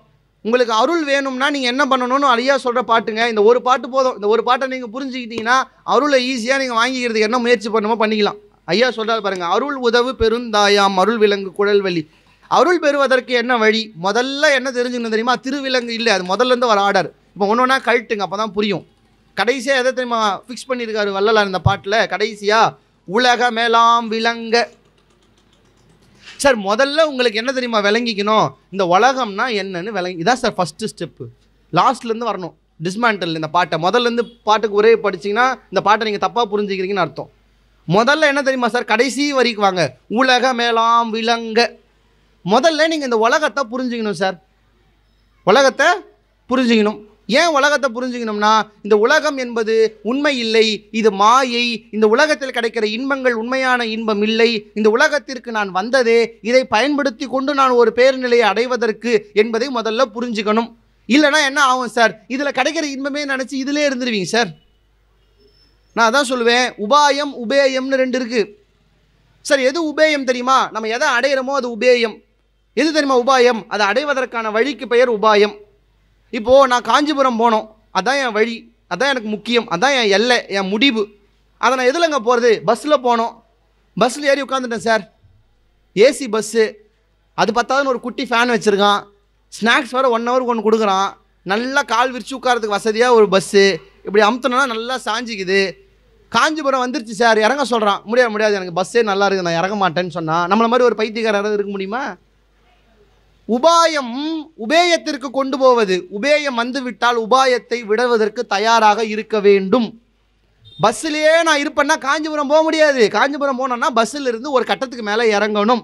உங்களுக்கு அருள் வேணும்னா நீங்கள் என்ன பண்ணணும்னு அழியா சொல்கிற பாட்டுங்க இந்த ஒரு பாட்டு போதும் இந்த ஒரு பாட்டை நீங்கள் புரிஞ்சுக்கிட்டீங்கன்னா அருளை ஈஸியாக நீங்கள் வாங்கிக்கிறதுக்கு என்ன முயற்சி பண்ணுமோ பண்ணிக்கலாம் ஐயா சொல்கிறார் பாருங்கள் அருள் உதவு பெருந்தாயாம் அருள் விலங்கு வழி அருள் பெறுவதற்கு என்ன வழி முதல்ல என்ன தெரிஞ்சுக்கணும் தெரியுமா திருவிலங்கு இல்லை அது முதல்லேருந்து வர ஆர்டர் இப்போ ஒன்று ஒன்றா கழட்டுங்க அப்போ தான் புரியும் கடைசியாக எதை தெரியுமா ஃபிக்ஸ் பண்ணியிருக்காரு வள்ளலார் இந்த பாட்டில் கடைசியாக உலக மேலாம் விலங்க சார் முதல்ல உங்களுக்கு என்ன தெரியுமா விளங்கிக்கணும் இந்த உலகம்னா என்னன்னு விளங்கி இதான் சார் ஃபஸ்ட்டு ஸ்டெப்பு லாஸ்ட்லேருந்து வரணும் டிஸ்மேண்டல் இந்த பாட்டை முதல்லேருந்து பாட்டுக்கு ஒரே படிச்சிங்கன்னா இந்த பாட்டை நீங்கள் தப்பாக புரிஞ்சுக்கிறீங்கன்னு அர்த்தம் முதல்ல என்ன தெரியுமா சார் கடைசி வரைக்கும் வாங்க உலக மேலாம் விலங்க முதல்ல நீங்கள் இந்த உலகத்தை புரிஞ்சுக்கணும் சார் உலகத்தை புரிஞ்சுக்கணும் ஏன் உலகத்தை புரிஞ்சுக்கணும்னா இந்த உலகம் என்பது உண்மை இல்லை இது மாயை இந்த உலகத்தில் கிடைக்கிற இன்பங்கள் உண்மையான இன்பம் இல்லை இந்த உலகத்திற்கு நான் வந்ததே இதை பயன்படுத்தி கொண்டு நான் ஒரு பேர்நிலையை அடைவதற்கு என்பதை முதல்ல புரிஞ்சுக்கணும் இல்லைனா என்ன ஆகும் சார் இதில் கிடைக்கிற இன்பமே நினச்சி இதிலே இருந்துருவீங்க சார் நான் அதான் சொல்லுவேன் உபாயம் உபேயம்னு ரெண்டு இருக்குது சரி எது உபேயம் தெரியுமா நம்ம எதை அடையிறோமோ அது உபேயம் எது தெரியுமா உபாயம் அதை அடைவதற்கான வழிக்கு பெயர் உபாயம் இப்போது நான் காஞ்சிபுரம் போனோம் அதான் என் வழி அதான் எனக்கு முக்கியம் அதான் என் எல்லை என் முடிவு அதை நான் எதுலங்க போகிறது பஸ்ஸில் போனோம் பஸ்ஸில் ஏறி உட்காந்துட்டேன் சார் ஏசி பஸ்ஸு அது பார்த்தாதுன்னு ஒரு குட்டி ஃபேன் வச்சுருக்கான் ஸ்நாக்ஸ் வர ஒன் ஹவருக்கு ஒன்று கொடுக்குறான் நல்லா கால் விரிச்சு உட்காரத்துக்கு வசதியாக ஒரு பஸ்ஸு இப்படி அமுத்தணும்னா நல்லா சாஞ்சிக்குது காஞ்சிபுரம் வந்துருச்சு சார் இறங்க சொல்கிறான் முடியாது முடியாது எனக்கு பஸ்ஸே நல்லா இருக்குது நான் இறங்க மாட்டேன்னு சொன்னால் நம்மளை மாதிரி ஒரு பைத்தியக்காரர் யாராவது இருக்க முடியுமா உபாயம் உபேயத்திற்கு கொண்டு போவது உபேயம் வந்துவிட்டால் உபாயத்தை விடுவதற்கு தயாராக இருக்க வேண்டும் பஸ்ஸிலேயே நான் இருப்பேன்னா காஞ்சிபுரம் போக முடியாது காஞ்சிபுரம் போனோன்னா பஸ்ஸில் இருந்து ஒரு கட்டத்துக்கு மேலே இறங்கணும்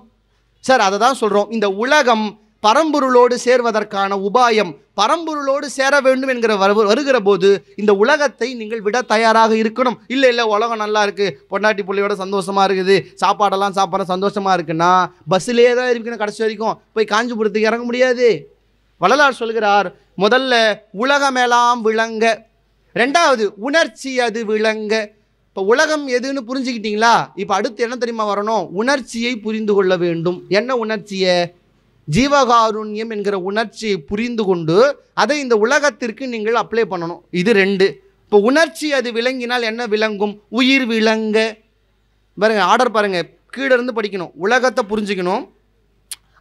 சார் அதை தான் சொல்கிறோம் இந்த உலகம் பரம்பொருளோடு சேர்வதற்கான உபாயம் பரம்பொருளோடு சேர வேண்டும் என்கிற வருகிற போது இந்த உலகத்தை நீங்கள் விட தயாராக இருக்கணும் இல்லை இல்லை உலகம் நல்லா இருக்குது பொண்டாட்டி பிள்ளையோட சந்தோஷமாக இருக்குது சாப்பாடெல்லாம் சாப்பிட்ற சந்தோஷமாக இருக்குன்னா பஸ்ஸிலே தான் இருக்கணும் கடைசி வரைக்கும் போய் காஞ்சிபுரத்துக்கு இறங்க முடியாது வள்ளலார் சொல்கிறார் முதல்ல உலகமெல்லாம் விளங்க ரெண்டாவது உணர்ச்சி அது விளங்க இப்போ உலகம் எதுன்னு புரிஞ்சுக்கிட்டீங்களா இப்போ அடுத்து என்ன தெரியுமா வரணும் உணர்ச்சியை புரிந்து கொள்ள வேண்டும் என்ன உணர்ச்சியை ஜீவகாருண்யம் என்கிற உணர்ச்சியை புரிந்து கொண்டு அதை இந்த உலகத்திற்கு நீங்கள் அப்ளை பண்ணணும் இது ரெண்டு இப்போ உணர்ச்சி அது விளங்கினால் என்ன விளங்கும் உயிர் விளங்க பாருங்கள் ஆர்டர் பாருங்கள் கீழே இருந்து படிக்கணும் உலகத்தை புரிஞ்சுக்கணும்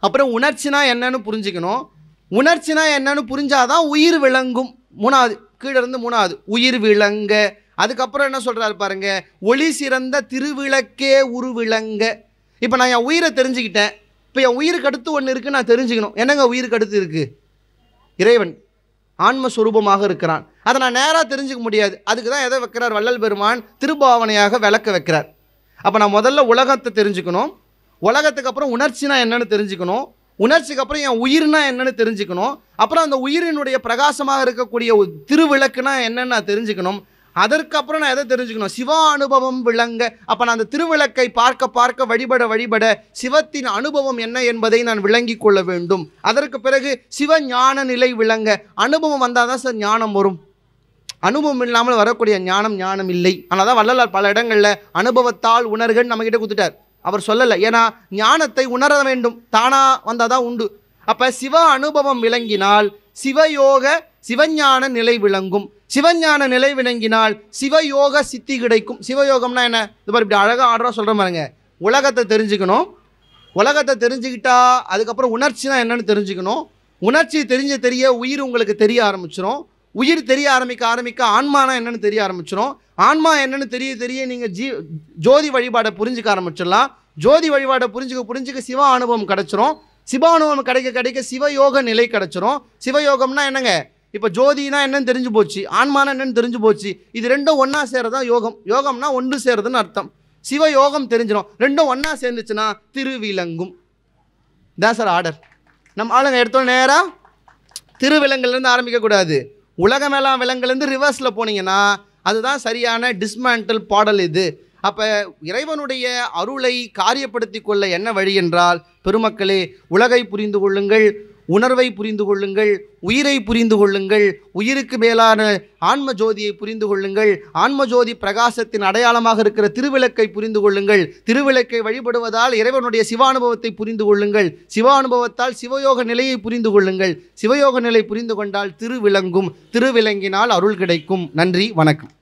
அப்புறம் உணர்ச்சினா என்னன்னு புரிஞ்சுக்கணும் உணர்ச்சினா என்னன்னு புரிஞ்சாதான் உயிர் விளங்கும் மூணாவது கீழே இருந்து மூணாவது உயிர் விளங்க அதுக்கப்புறம் என்ன சொல்கிறாரு பாருங்க ஒளி சிறந்த திருவிளக்கே உருவிளங்க இப்போ நான் என் உயிரை தெரிஞ்சுக்கிட்டேன் இப்போ என் உயிருக்கு அடுத்து ஒன்று இருக்குது நான் தெரிஞ்சுக்கணும் என்னங்க உயிருக்கு அடுத்து இருக்குது இறைவன் ஆன்மஸ்வரூபமாக இருக்கிறான் அதை நான் நேராக தெரிஞ்சுக்க முடியாது அதுக்கு தான் எதை வைக்கிறார் வள்ளல் பெருமான் திருபாவனையாக விளக்க வைக்கிறார் அப்போ நான் முதல்ல உலகத்தை தெரிஞ்சுக்கணும் உலகத்துக்கு அப்புறம் உணர்ச்சினா என்னென்னு தெரிஞ்சுக்கணும் உணர்ச்சிக்கு அப்புறம் என் உயிர்னா என்னென்னு தெரிஞ்சுக்கணும் அப்புறம் அந்த உயிரினுடைய பிரகாசமாக இருக்கக்கூடிய திருவிளக்குனா என்னென்னு நான் தெரிஞ்சுக்கணும் அதற்கப்புறம் நான் எதை தெரிஞ்சுக்கணும் சிவ அனுபவம் விளங்க அப்போ நான் அந்த திருவிளக்கை பார்க்க பார்க்க வழிபட வழிபட சிவத்தின் அனுபவம் என்ன என்பதை நான் விளங்கி கொள்ள வேண்டும் அதற்கு பிறகு சிவ ஞான நிலை விளங்க அனுபவம் வந்தால் தான் சார் ஞானம் வரும் அனுபவம் இல்லாமல் வரக்கூடிய ஞானம் ஞானம் இல்லை ஆனால் தான் வள்ளலார் பல இடங்களில் அனுபவத்தால் உணர்கன்னு நம்மக்கிட்ட கொடுத்துட்டார் அவர் சொல்லலை ஏன்னா ஞானத்தை உணர வேண்டும் தானாக வந்தால் தான் உண்டு அப்போ சிவ அனுபவம் விளங்கினால் சிவயோக சிவஞான நிலை விளங்கும் சிவஞான நிலை விளங்கினால் சிவயோக சித்தி கிடைக்கும் சிவயோகம்னா என்ன இது மாதிரி இப்படி அழகாக ஆர்டராக சொல்கிற மாதிரிங்க உலகத்தை தெரிஞ்சுக்கணும் உலகத்தை தெரிஞ்சுக்கிட்டா அதுக்கப்புறம் உணர்ச்சினா என்னென்னு தெரிஞ்சுக்கணும் உணர்ச்சி தெரிஞ்ச தெரிய உயிர் உங்களுக்கு தெரிய ஆரம்பிச்சிடும் உயிர் தெரிய ஆரம்பிக்க ஆரம்பிக்க ஆன்மானா என்னென்னு தெரிய ஆரம்பிச்சிடும் ஆன்மா என்னென்னு தெரிய தெரிய நீங்கள் ஜீ ஜோதி வழிபாடை புரிஞ்சுக்க ஆரம்பிச்சிடலாம் ஜோதி வழிபாடை புரிஞ்சுக்க புரிஞ்சுக்க சிவ அனுபவம் கிடச்சிரும் சிவ அனுபவம் கிடைக்க கிடைக்க சிவயோக நிலை கிடச்சிரும் சிவயோகம்னா என்னங்க இப்போ ஜோதினா என்னன்னு தெரிஞ்சு போச்சு ஆன்மானா என்னன்னு தெரிஞ்சு போச்சு இது ரெண்டும் ஒன்றா சேரதான் யோகம் யோகம்னா ஒன்று சேருதுன்னு அர்த்தம் சிவ யோகம் தெரிஞ்சிடும் ரெண்டும் ஒன்றா சேர்ந்துச்சுன்னா திருவிலங்கும் தான் சார் ஆர்டர் நம்ம ஆளுங்க எடுத்தோம் நேராக திருவிலங்குலேருந்து ஆரம்பிக்கக்கூடாது உலகமெல்லாம் விலங்குலேருந்து ரிவர்ஸில் போனீங்கன்னா அதுதான் சரியான டிஸ்மேண்டல் பாடல் இது அப்போ இறைவனுடைய அருளை காரியப்படுத்தி கொள்ள என்ன வழி என்றால் பெருமக்களே உலகை புரிந்து கொள்ளுங்கள் உணர்வை புரிந்து கொள்ளுங்கள் உயிரை புரிந்து கொள்ளுங்கள் உயிருக்கு மேலான ஆன்ம ஜோதியை புரிந்து கொள்ளுங்கள் ஆன்ம ஜோதி பிரகாசத்தின் அடையாளமாக இருக்கிற திருவிளக்கை புரிந்து கொள்ளுங்கள் திருவிளக்கை வழிபடுவதால் இறைவனுடைய சிவானுபவத்தை புரிந்து கொள்ளுங்கள் சிவானுபவத்தால் சிவயோக நிலையை புரிந்து கொள்ளுங்கள் சிவயோக நிலை புரிந்து கொண்டால் திருவிளங்கும் திருவிளங்கினால் அருள் கிடைக்கும் நன்றி வணக்கம்